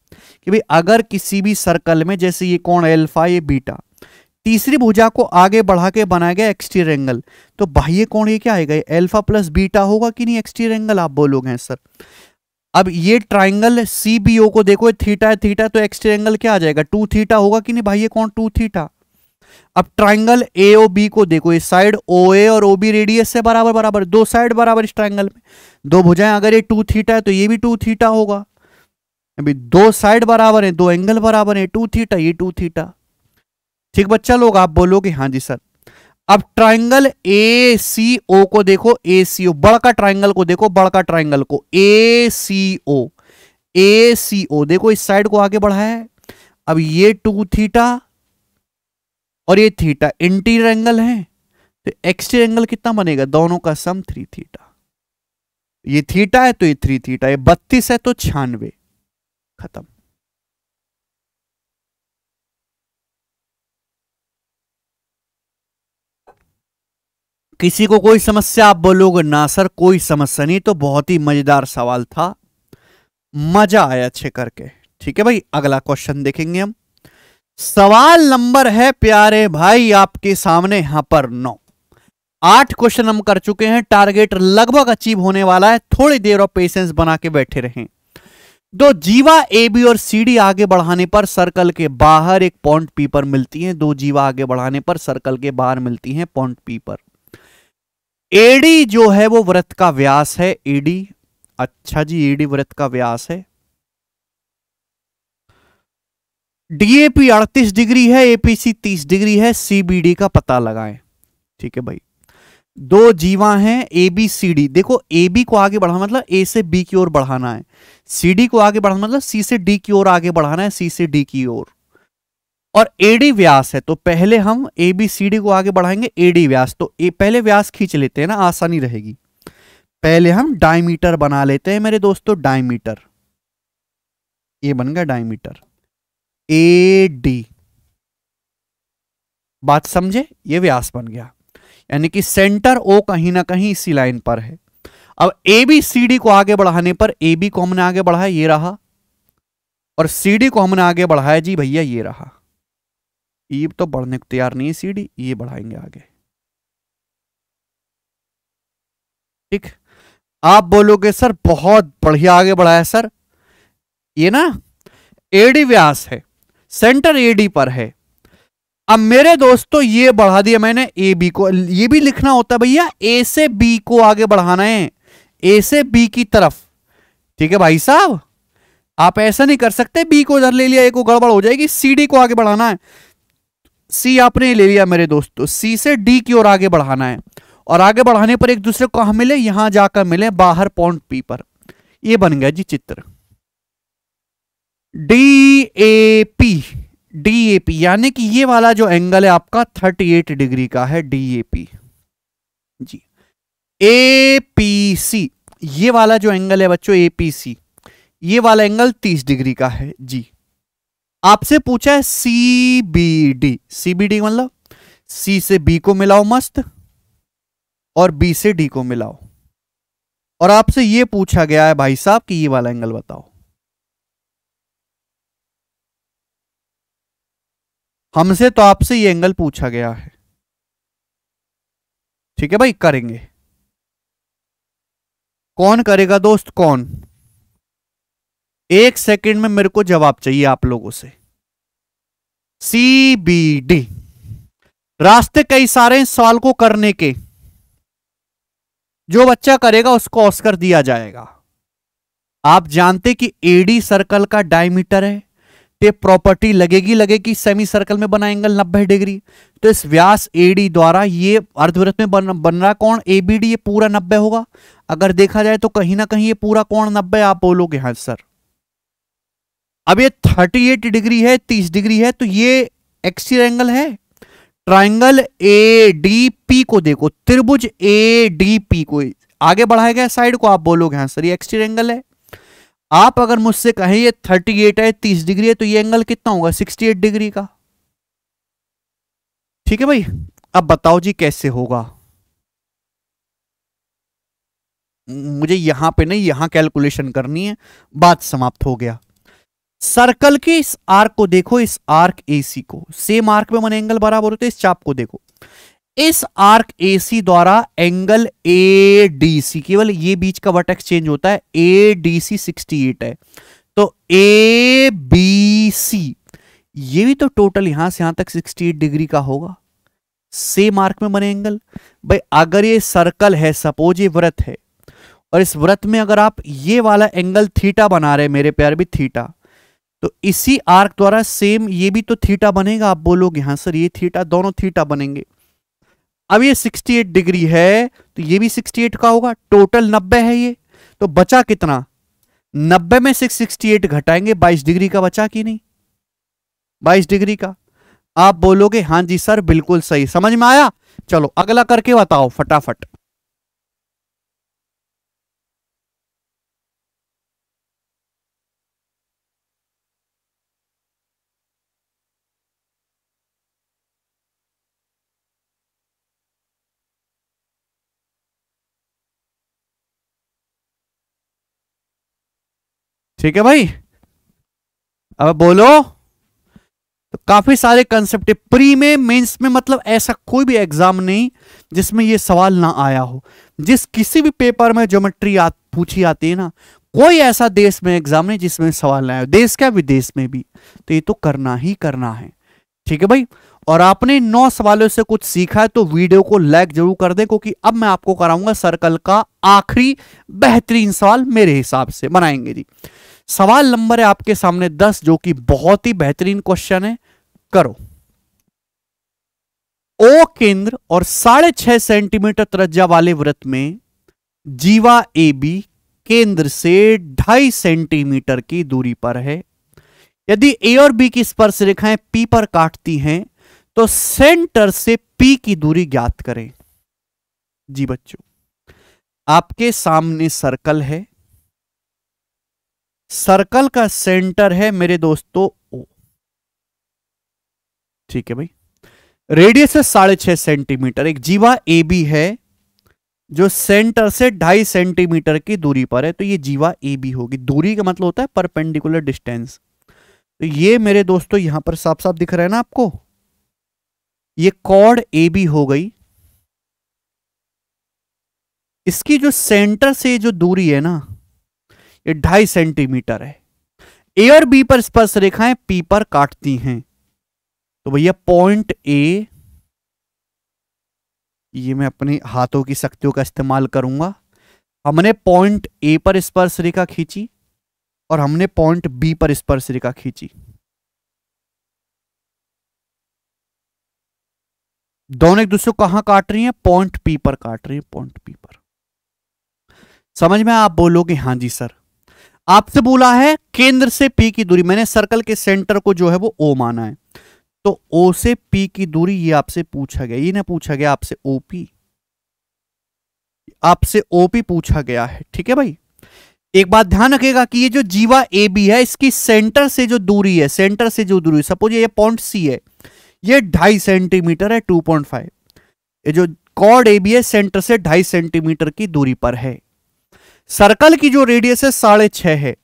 कि भाई अगर किसी भी सर्कल में जैसे ये कौन एल्फा ये बीटा तीसरी भुजा को आगे बढ़ा के बनाया गया एक्सटीरियर एंगल तो बाह्य कोण ये क्या आएगा एल्फा प्लस बीटा होगा कि नहीं एक्सटीरियर एंगल आप बोलोगे सर अब ये ट्राइंगल सी बी ओ को देखो थीटा है थीटा तो एक्सटीरियर एंगल क्या आ जाएगा टू थीटा होगा कि नहीं बाह्य कोण टू थीटा अब ट्राइंगल ए ओ बी को देखो इस साइड ओ ए और ओ बी रेडियस से बराबर बराबर दो साइड बराबर इस ट्राइंगल में दो भुजाएं अगर ये टू थीटा है तो ये भी टू थीटा होगा अभी दो साइड बराबर है दो एंगल बराबर है टू थीटा ये टू थीटा ठीक बच्चा लोग आप बोलोगे हाँ जी सर अब ट्राइंगल ए सी ओ को देखो ए सी ओ बड़ का ट्राइंगल को देखो बड़ का ट्राइंगल को ए सी ओ ए सी ओ देखो इस साइड को आगे बढ़ाया है अब ये टू थीटा और ये थीटा इंटीरियर एंगल है तो एक्सटीरियर एंगल कितना बनेगा दोनों का सम थ्री थीटा ये थीटा है तो ये थ्री थीटा ये बत्तीस है तो छियानवे खत्म किसी को कोई समस्या आप बोलोगे ना सर कोई समस्या नहीं तो बहुत ही मजेदार सवाल था मजा आया अच्छे करके ठीक है भाई अगला क्वेश्चन देखेंगे हम सवाल नंबर है प्यारे भाई आपके सामने यहां पर नौ आठ क्वेश्चन हम कर चुके हैं टारगेट लगभग अचीव होने वाला है थोड़ी देर और पेशेंस बना के बैठे रहे दो जीवा ए बी और सी डी आगे बढ़ाने पर सर्कल के बाहर एक पॉइंट पी पर मिलती हैं दो जीवा आगे बढ़ाने पर सर्कल के बाहर मिलती हैं पॉइंट पी पर एडी जो है वो व्रत का व्यास है एडी अच्छा जी एडी व्रत का व्यास है डीएपी 38 डिग्री है एपीसी 30 डिग्री है सीबीडी का पता लगाएं ठीक है भाई दो जीवा हैं ए बी सी डी देखो ए बी को आगे बढ़ाना मतलब ए से बी की ओर बढ़ाना है सी डी को आगे बढ़ाना मतलब सी से डी की ओर आगे बढ़ाना है सी से डी की ओर और ए डी व्यास है तो पहले हम ए बी सी डी को आगे बढ़ाएंगे ए डी व्यास तो ए पहले व्यास खींच लेते हैं ना आसानी रहेगी पहले हम डायमीटर बना लेते हैं मेरे दोस्तों डायमीटर ये बन गया डायमीटर ए डी बात समझे ये व्यास बन गया यानी कि सेंटर ओ कहीं ना कहीं इसी लाइन पर है अब ए बी सी डी को आगे बढ़ाने पर ए बी को हमने आगे बढ़ाया ये रहा और सी डी को हमने आगे बढ़ाया जी भैया ये रहा ई e तो बढ़ने को तैयार नहीं है सी डी ये बढ़ाएंगे आगे ठीक आप बोलोगे सर बहुत बढ़िया आगे बढ़ाया सर ये ना एडी व्यास है सेंटर एडी पर है अब मेरे दोस्तों ये बढ़ा दिया मैंने ए बी को ये भी लिखना होता है भैया ए से बी को आगे बढ़ाना है ए से बी की तरफ ठीक है भाई साहब आप ऐसा नहीं कर सकते बी को उधर ले लिया ए को गड़बड़ हो जाएगी सी डी को आगे बढ़ाना है सी आपने ले लिया मेरे दोस्तों सी से डी की ओर आगे बढ़ाना है और आगे बढ़ाने पर एक दूसरे को कहा मिले यहां जाकर मिले बाहर पॉइंट पी पर यह बन गया जी चित्र D A P D A P यानी कि ये वाला जो एंगल है आपका 38 डिग्री का है D A P G A P C ये वाला जो एंगल है बच्चों ए पी सी ये वाला एंगल 30 डिग्री का है जी आपसे पूछा है C B D C B D मतलब सी से बी को मिलाओ मस्त और बी से डी को मिलाओ और आपसे ये पूछा गया है भाई साहब कि ये वाला एंगल बताओ हमसे तो आपसे ये एंगल पूछा गया है ठीक है भाई करेंगे कौन करेगा दोस्त कौन एक सेकंड में मेरे को जवाब चाहिए आप लोगों से सी बी डी रास्ते कई सारे सवाल को करने के जो बच्चा करेगा उसको ऑस्कर दिया जाएगा आप जानते कि एडी सर्कल का डायमीटर है ये प्रॉपर्टी लगेगी लगेगी सेमी सर्कल में बना एंगल नब्बे डिग्री तो इस व्यास एडी द्वारा ये अर्धवृत्त में बन बन रहा बी डी ये पूरा नब्बे होगा अगर देखा जाए तो कहीं ना कहीं ये पूरा कौन नब्बे आप बोलोगे हाँ सर अब ये 38 डिग्री है 30 डिग्री है तो ये एक्सटीर एंगल है ट्राइंगल ए डी पी को देखो त्रिभुज ए डी पी को आगे बढ़ाया गया साइड को आप बोलोगे हाँ सर ये एक्सटीर एंगल है आप अगर मुझसे कहें ये 38 है 30 डिग्री है तो ये एंगल कितना होगा 68 डिग्री का ठीक है भाई अब बताओ जी कैसे होगा मुझे यहां पे नहीं यहां कैलकुलेशन करनी है बात समाप्त हो गया सर्कल के इस आर्क को देखो इस आर्क एसी को सेम आर्क में मैंने एंगल बराबर होते इस चाप को देखो इस आर्क ए सी द्वारा एंगल ए डी सी केवल ये बीच का वट एक्सचेंज होता है A D C sixty eight है तो ए बी सी ये भी तो टोटल यहां से यहां तक सिक्सटी एट डिग्री का होगा सेम आर्क में बने एंगल भाई अगर ये सर्कल है सपोज ये व्रत है और इस व्रत में अगर आप ये वाला एंगल थीटा बना रहे मेरे प्यार भी थीटा तो इसी आर्क द्वारा सेम ये भी तो थीटा बनेगा आप बोलोगे हाँ सर ये थीटा दोनों थीटा बनेंगे अब ये 68 डिग्री है तो ये भी 68 का होगा टोटल 90 है ये तो बचा कितना 90 में 668 घटाएंगे 22 डिग्री का बचा कि नहीं 22 डिग्री का आप बोलोगे हां जी सर बिल्कुल सही समझ में आया चलो अगला करके बताओ फटाफट ठीक है भाई अब बोलो तो काफी सारे कंसेप्ट प्री में मेंस में मतलब ऐसा कोई भी एग्जाम नहीं जिसमें ये सवाल ना आया हो जिस किसी भी पेपर में ज्योमेट्री आ, पूछी आती है ना कोई ऐसा देश में एग्जाम नहीं जिसमें सवाल ना आया देश क्या विदेश में भी तो ये तो करना ही करना है ठीक है भाई और आपने नौ सवालों से कुछ सीखा है तो वीडियो को लाइक जरूर कर दें क्योंकि अब मैं आपको कराऊंगा सर्कल का आखिरी बेहतरीन सवाल मेरे हिसाब से बनाएंगे जी सवाल नंबर है आपके सामने दस जो कि बहुत ही बेहतरीन क्वेश्चन है करो ओ केंद्र और साढ़े छह सेंटीमीटर त्रज्जा वाले व्रत में जीवा ए बी केंद्र से ढाई सेंटीमीटर की दूरी पर है यदि ए और बी की स्पर्श रेखाएं पी पर काटती हैं तो सेंटर से पी की दूरी ज्ञात करें जी बच्चों आपके सामने सर्कल है सर्कल का सेंटर है मेरे दोस्तों ओ ठीक है भाई रेडियस है साढ़े छह सेंटीमीटर एक जीवा ए बी है जो सेंटर से ढाई सेंटीमीटर की दूरी पर है तो ये जीवा ए बी होगी दूरी का मतलब होता है परपेंडिकुलर डिस्टेंस तो ये मेरे दोस्तों यहां पर साफ साफ दिख रहा है ना आपको ये कॉर्ड ए बी हो गई इसकी जो सेंटर से जो दूरी है ना ये ढाई सेंटीमीटर है ए और बी पर स्पर्श रेखाएं पी पर काटती हैं तो भैया पॉइंट ए ये मैं अपने हाथों की शक्तियों का इस्तेमाल करूंगा हमने पॉइंट ए पर स्पर्श रेखा खींची और हमने पॉइंट बी पर स्पर्श रेखा खींची दोनों एक दूसरे को कहां काट रही हैं पॉइंट पी पर काट रही हैं पॉइंट पी पर समझ में आप बोलोगे हाँ जी सर आपसे बोला है केंद्र से पी की दूरी मैंने सर्कल के सेंटर को जो है वो ओ माना है तो ओ से पी की दूरी ये आपसे पूछा गया ये ना पूछा गया आपसे ओपी आपसे ओपी पूछा गया है ठीक है भाई एक बात ध्यान रखेगा कि ये जो जीवा ए बी है इसकी सेंटर से जो दूरी है सेंटर से जो दूरी सपोज ये पॉइंट सी है ये ढाई सेंटीमीटर है टू पॉइंट फाइव ये जो कॉर्ड ए बी है सेंटर से ढाई सेंटीमीटर की दूरी पर है सर्कल की जो रेडियस है साढ़े छ है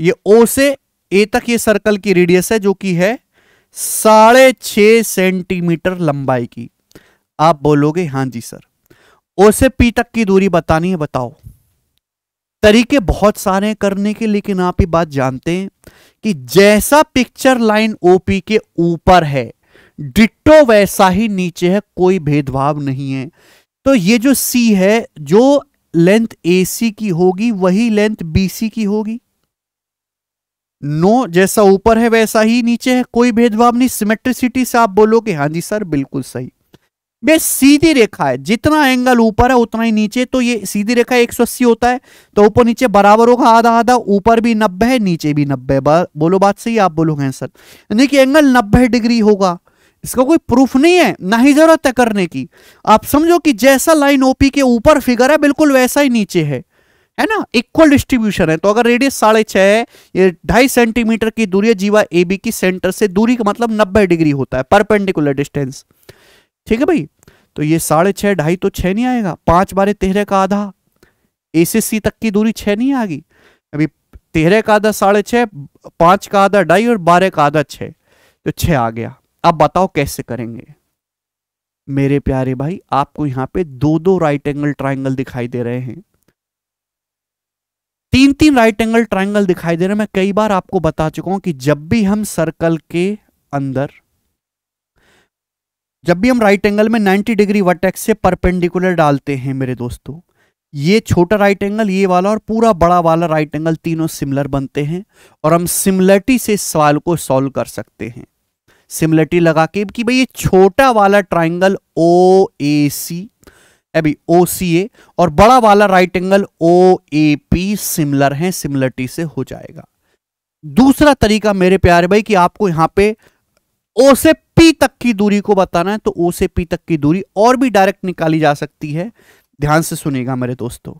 ये ओ से ए तक ये सर्कल की रेडियस है जो कि है साढ़े छ सेंटीमीटर लंबाई की आप बोलोगे हाँ जी सर ओ से पी तक की दूरी बतानी है बताओ तरीके बहुत सारे हैं करने के लेकिन आप ये बात जानते हैं कि जैसा पिक्चर लाइन ओपी के ऊपर है डिट्टो वैसा ही नीचे है कोई भेदभाव नहीं है तो ये जो सी है जो लेंथ AC की होगी वही लेंथ सी की होगी नो no, जैसा ऊपर है वैसा ही नीचे है कोई भेदभाव नहीं सिमेट्रिसिटी से आप बोलोगे हाँ जी सर बिल्कुल सही बे सीधी रेखा है जितना एंगल ऊपर है उतना ही नीचे तो ये सीधी रेखा एक सौ होता है तो ऊपर नीचे बराबर होगा आधा आधा ऊपर भी 90 है नीचे भी 90 बा, बोलो बात सही आप बोलोगे हाँ सर यानी कि एंगल 90 डिग्री होगा इसका कोई प्रूफ नहीं है ना ही जरूरत है करने की आप समझो कि जैसा लाइन ओपी के ऊपर फिगर है बिल्कुल वैसा ही नीचे है है ना इक्वल डिस्ट्रीब्यूशन है तो अगर रेडियस साढ़े छह है ये ढाई सेंटीमीटर की दूरी है जीवा ए बी की सेंटर से दूरी का मतलब नब्बे डिग्री होता है परपेंडिकुलर डिस्टेंस ठीक है भाई तो ये साढ़े छह ढाई तो छह नहीं आएगा पांच बारे तेहरे का आधा ए से सी तक की दूरी छह नहीं आएगी अभी तेहरे का आधा साढ़े छह पांच का आधा ढाई और बारह का आधा छह तो छह आ गया अब बताओ कैसे करेंगे मेरे प्यारे भाई आपको यहां पे दो दो राइट एंगल ट्राइंगल दिखाई दे रहे हैं तीन तीन राइट एंगल ट्राइंगल दिखाई दे रहे हैं मैं कई बार आपको बता चुका हूं कि जब भी हम सर्कल के अंदर जब भी हम राइट एंगल में 90 डिग्री वर्टेक्स से परपेंडिकुलर डालते हैं मेरे दोस्तों ये छोटा राइट एंगल ये वाला और पूरा बड़ा वाला राइट एंगल तीनों सिमिलर बनते हैं और हम सिमिलरिटी से इस सवाल को सॉल्व कर सकते हैं सिमिलरिटी लगा के कि भाई ये छोटा वाला ट्राइंगल ओ ए सी अभी ओ सी ए और बड़ा वाला right angle O A P similar है सिमिलरिटी से हो जाएगा दूसरा तरीका मेरे प्यारे भाई कि आपको यहां पे ओ से पी तक की दूरी को बताना है तो ओ से पी तक की दूरी और भी डायरेक्ट निकाली जा सकती है ध्यान से सुनेगा मेरे दोस्तों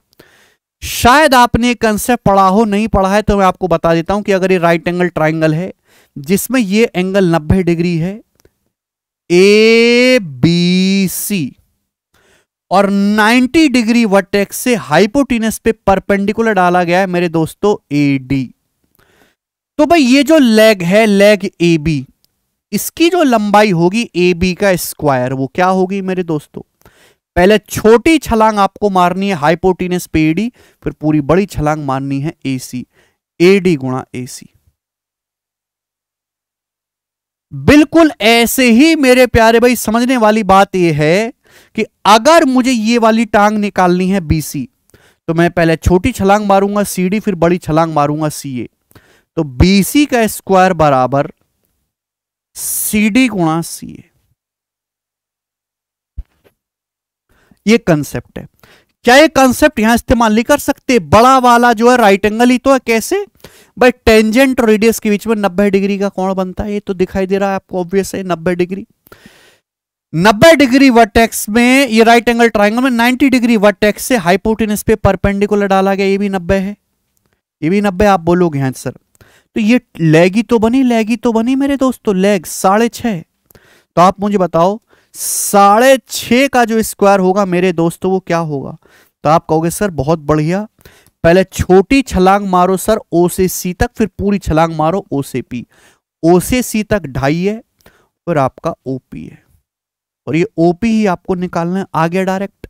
शायद आपने कंसेप्ट पढ़ा हो नहीं पढ़ा है तो मैं आपको बता देता हूं कि अगर ये राइट एंगल ट्राइंगल है जिसमें ये एंगल 90 डिग्री है ए बी सी और 90 डिग्री वर्टेक्स से हाइपोटिनस पे परपेंडिकुलर डाला गया है मेरे दोस्तों ए डी तो भाई ये जो लेग है लेग ए बी इसकी जो लंबाई होगी ए बी का स्क्वायर वो क्या होगी मेरे दोस्तों पहले छोटी छलांग आपको मारनी है हाइपोटिनस पे एडी फिर पूरी बड़ी छलांग मारनी है ए सी ए डी गुणा ए सी बिल्कुल ऐसे ही मेरे प्यारे भाई समझने वाली बात यह है कि अगर मुझे ये वाली टांग निकालनी है बीसी तो मैं पहले छोटी छलांग मारूंगा सीडी फिर बड़ी छलांग मारूंगा सीए तो बीसी का स्क्वायर बराबर सीडी गुणा सीए ये कंसेप्ट है क्या ये कॉन्सेप्ट यहां इस्तेमाल नहीं कर सकते बड़ा वाला जो है राइट एंगल ही तो है कैसे भाई टेंजेंट और रेडियस के बीच में 90 डिग्री का कोण बनता है ये तो दिखाई दे रहा है आपको ऑब्वियस है 90 डिग्री 90 डिग्री वर्टेक्स में ये राइट एंगल ट्राइंगल में 90 डिग्री वर्टेक्स से हाइपोटेनस पे परपेंडिकुलर डाला गया ये भी नब्बे है ये भी नब्बे आप बोलोगे हाँ सर तो ये लेगी तो बनी लेगी तो बनी मेरे दोस्तों लेग साढ़े तो आप मुझे बताओ साढ़े छः का जो स्क्वायर होगा मेरे दोस्तों वो क्या होगा तो आप कहोगे सर बहुत बढ़िया पहले छोटी छलांग मारो सर ओ से सी तक फिर पूरी छलांग मारो ओ से पी ओ से सी तक ढाई है और आपका ओ पी है और ये ओ पी ही आपको निकालना है आगे डायरेक्ट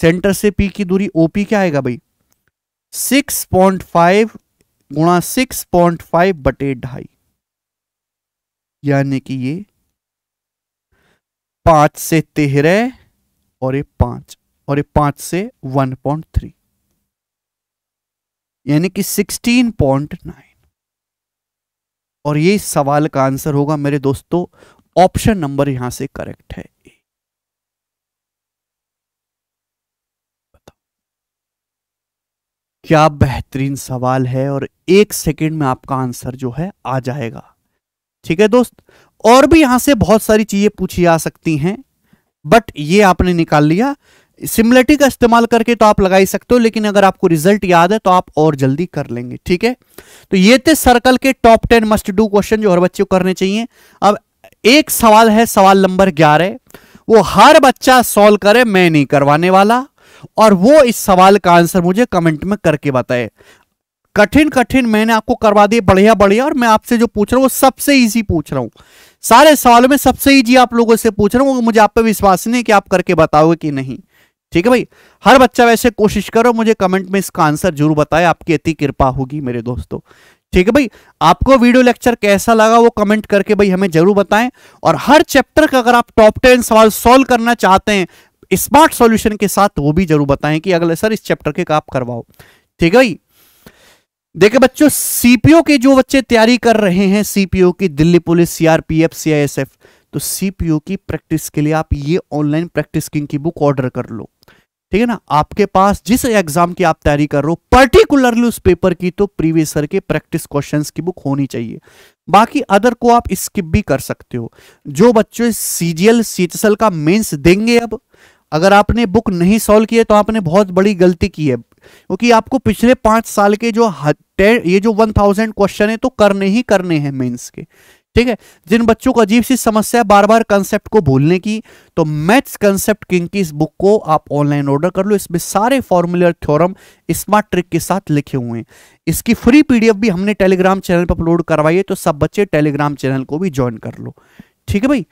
सेंटर से पी की दूरी ओ पी क्या आएगा भाई सिक्स पॉइंट फाइव गुणा सिक्स पॉइंट फाइव बटे ढाई यानी कि ये पांच से तेरह और ये पांच और ये पांच से वन पॉइंट थ्री यानी कि सिक्सटीन पॉइंट नाइन और ये सवाल का आंसर होगा मेरे दोस्तों ऑप्शन नंबर यहां से करेक्ट है क्या बेहतरीन सवाल है और एक सेकंड में आपका आंसर जो है आ जाएगा ठीक है दोस्त और भी यहां से बहुत सारी चीजें पूछी जा सकती हैं बट ये आपने निकाल लिया सिमिलरिटी का इस्तेमाल करके तो आप लगा ही सकते हो लेकिन अगर आपको रिजल्ट याद है तो आप और जल्दी कर लेंगे ठीक है तो ये थे सर्कल के top ten must do question जो हर बच्चे को करने चाहिए अब एक सवाल है सवाल नंबर ग्यारह वो हर बच्चा सॉल्व करे मैं नहीं करवाने वाला और वो इस सवाल का आंसर मुझे कमेंट में करके बताए कठिन कठिन मैंने आपको करवा दिए बढ़िया बढ़िया और मैं आपसे जो पूछ रहा हूँ वो सबसे ईजी पूछ रहा हूँ सारे सवालों में सबसे ईजी आप लोगों से पूछ रहा हूँ मुझे आप पे विश्वास नहीं है कि आप करके बताओगे कि नहीं ठीक है भाई हर बच्चा वैसे कोशिश करो मुझे कमेंट में इसका आंसर जरूर बताए आपकी अति कृपा होगी मेरे दोस्तों ठीक है भाई आपको वीडियो लेक्चर कैसा लगा वो कमेंट करके भाई हमें जरूर बताएं और हर चैप्टर का अगर आप टॉप टेन सवाल सॉल्व करना चाहते हैं स्मार्ट सॉल्यूशन के साथ वो भी जरूर बताएं कि अगले सर इस चैप्टर के आप करवाओ ठीक है भाई देखिए बच्चों सीपीओ के जो बच्चे तैयारी कर रहे हैं सीपीओ की दिल्ली पुलिस सीआरपीएफ सीआईएसएफ तो सीपीओ की प्रैक्टिस के लिए आप ये ऑनलाइन प्रैक्टिस किंग की बुक ऑर्डर कर लो ठीक है ना आपके पास जिस एग्जाम की आप तैयारी कर रहे हो पर्टिकुलरली उस पेपर की तो प्रीवियस सर के प्रैक्टिस क्वेश्चन की बुक होनी चाहिए बाकी अदर को आप स्किप भी कर सकते हो जो बच्चे सीजीएल सीएचएसएल का मेंस देंगे अब अगर आपने बुक नहीं सॉल्व किया तो आपने बहुत बड़ी गलती की है क्योंकि आपको पिछले पांच साल के जो ये जो वन थाउजेंड क्वेश्चन है तो करने ही करने हैं मेंस के ठीक है जिन बच्चों को अजीब सी समस्या बार बार कंसेप्ट को भूलने की तो मैथ्स कंसेप्ट किंग की इस बुक को आप ऑनलाइन ऑर्डर कर लो इसमें सारे फॉर्मुलर थ्योरम स्मार्ट ट्रिक के साथ लिखे हुए हैं इसकी फ्री पीडीएफ भी हमने टेलीग्राम चैनल पर अपलोड करवाई है तो सब बच्चे टेलीग्राम चैनल को भी ज्वाइन कर लो ठीक है भाई